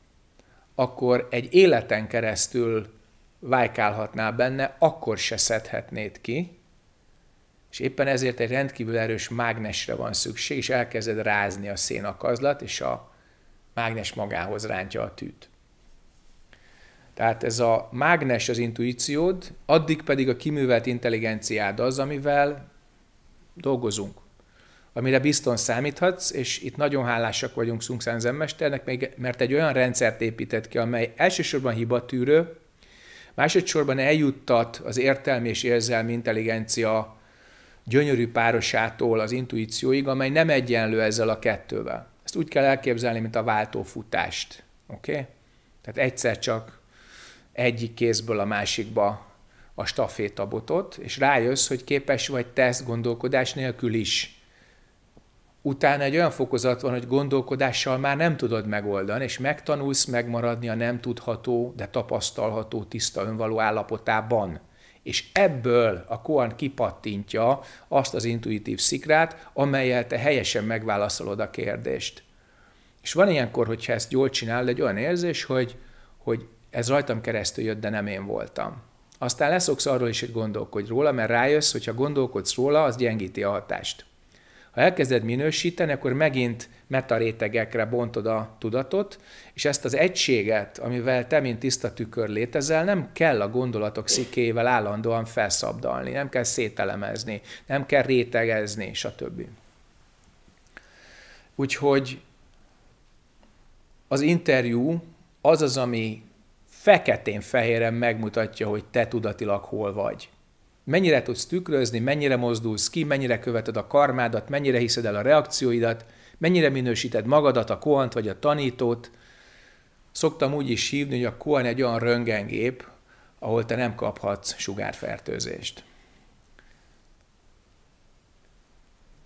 A: akkor egy életen keresztül vájkálhatnál benne, akkor se szedhetnéd ki, és éppen ezért egy rendkívül erős mágnesre van szükség, és elkezded rázni a szénakazlat, és a mágnes magához rántja a tűt. Tehát ez a mágnes az intuíciód, addig pedig a kiművelt intelligenciád az, amivel dolgozunk, amire bizton számíthatsz, és itt nagyon hálásak vagyunk Szungszán Zenmesternek, mert egy olyan rendszert épített ki, amely elsősorban hibatűrő, másodszorban eljuttat az értelmi és érzelmi intelligencia gyönyörű párosától az intuícióig, amely nem egyenlő ezzel a kettővel ezt úgy kell elképzelni, mint a váltófutást. Oké? Okay? Tehát egyszer csak egyik kézből a másikba a stafétabotot, és rájössz, hogy képes vagy te ezt gondolkodás nélkül is. Utána egy olyan fokozat van, hogy gondolkodással már nem tudod megoldani, és megtanulsz megmaradni a nem tudható, de tapasztalható, tiszta önvaló állapotában. És ebből a Koan kipattintja azt az intuitív szikrát, amelyel te helyesen megválaszolod a kérdést. És van ilyenkor, hogyha ezt jól csinál, egy olyan érzés, hogy, hogy ez rajtam keresztül jött, de nem én voltam. Aztán leszoksz arról is, hogy gondolkodj róla, mert rájössz, hogyha gondolkodsz róla, az gyengíti a hatást. Ha elkezded minősíteni, akkor megint metarétegekre bontod a tudatot, és ezt az egységet, amivel te, mint tiszta tükör létezel, nem kell a gondolatok szikével állandóan felszabdalni, nem kell szételemezni, nem kell rétegezni, stb. Úgyhogy az interjú az az, ami feketén-fehéren megmutatja, hogy te tudatilag hol vagy. Mennyire tudsz tükrözni, mennyire mozdulsz ki, mennyire követed a karmádat, mennyire hiszed el a reakcióidat, mennyire minősíted magadat, a koant vagy a tanítót. Szoktam úgy is hívni, hogy a koan egy olyan röngengép, ahol te nem kaphatsz sugárfertőzést.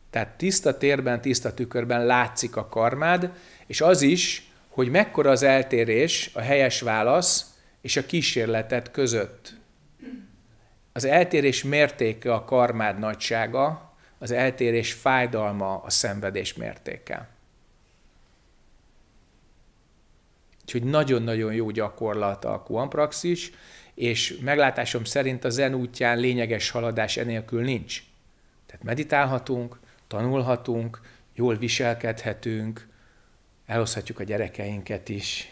A: Tehát tiszta térben, tiszta tükörben látszik a karmád, és az is, hogy mekkora az eltérés a helyes válasz és a kísérletet között. Az eltérés mértéke a karmád nagysága, az eltérés fájdalma a szenvedés mértéke. Úgyhogy nagyon-nagyon jó gyakorlat a kuanpraxis, és meglátásom szerint a zen útján lényeges haladás enélkül nincs. Tehát meditálhatunk, tanulhatunk, jól viselkedhetünk, elhozhatjuk a gyerekeinket is,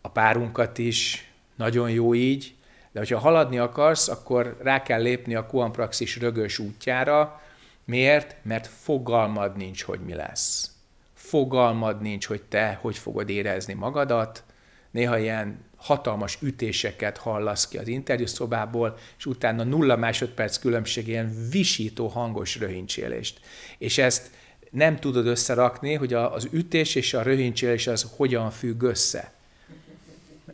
A: a párunkat is, nagyon jó így, de hogyha haladni akarsz, akkor rá kell lépni a kuanpraxis rögös útjára. Miért? Mert fogalmad nincs, hogy mi lesz. Fogalmad nincs, hogy te hogy fogod érezni magadat. Néha ilyen hatalmas ütéseket hallasz ki az interjúszobából, és utána nulla másodperc különbség ilyen visító hangos röhincsélést. És ezt nem tudod összerakni, hogy az ütés és a röhincsélés az hogyan függ össze.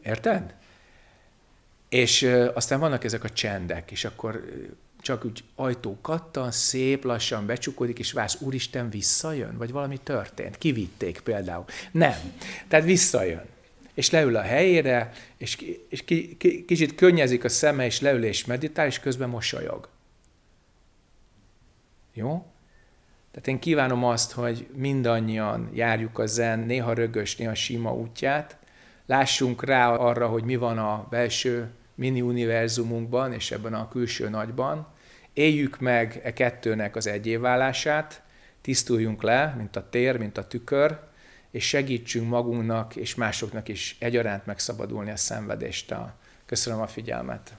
A: Érted? És aztán vannak ezek a csendek, és akkor csak úgy ajtó kattan, szép, lassan becsukodik, és vász, úristen, visszajön? Vagy valami történt? Kivitték például. Nem. Tehát visszajön. És leül a helyére, és, ki, és ki, ki, kicsit könnyezik a szeme, és leül és meditál, és közben mosolyog. Jó? Tehát én kívánom azt, hogy mindannyian járjuk a zen néha rögös, néha sima útját, lássunk rá arra, hogy mi van a belső mini univerzumunkban és ebben a külső nagyban, éljük meg e kettőnek az egyéválását, tisztuljunk le, mint a tér, mint a tükör, és segítsünk magunknak és másoknak is egyaránt megszabadulni a szenvedéstől. Köszönöm a figyelmet!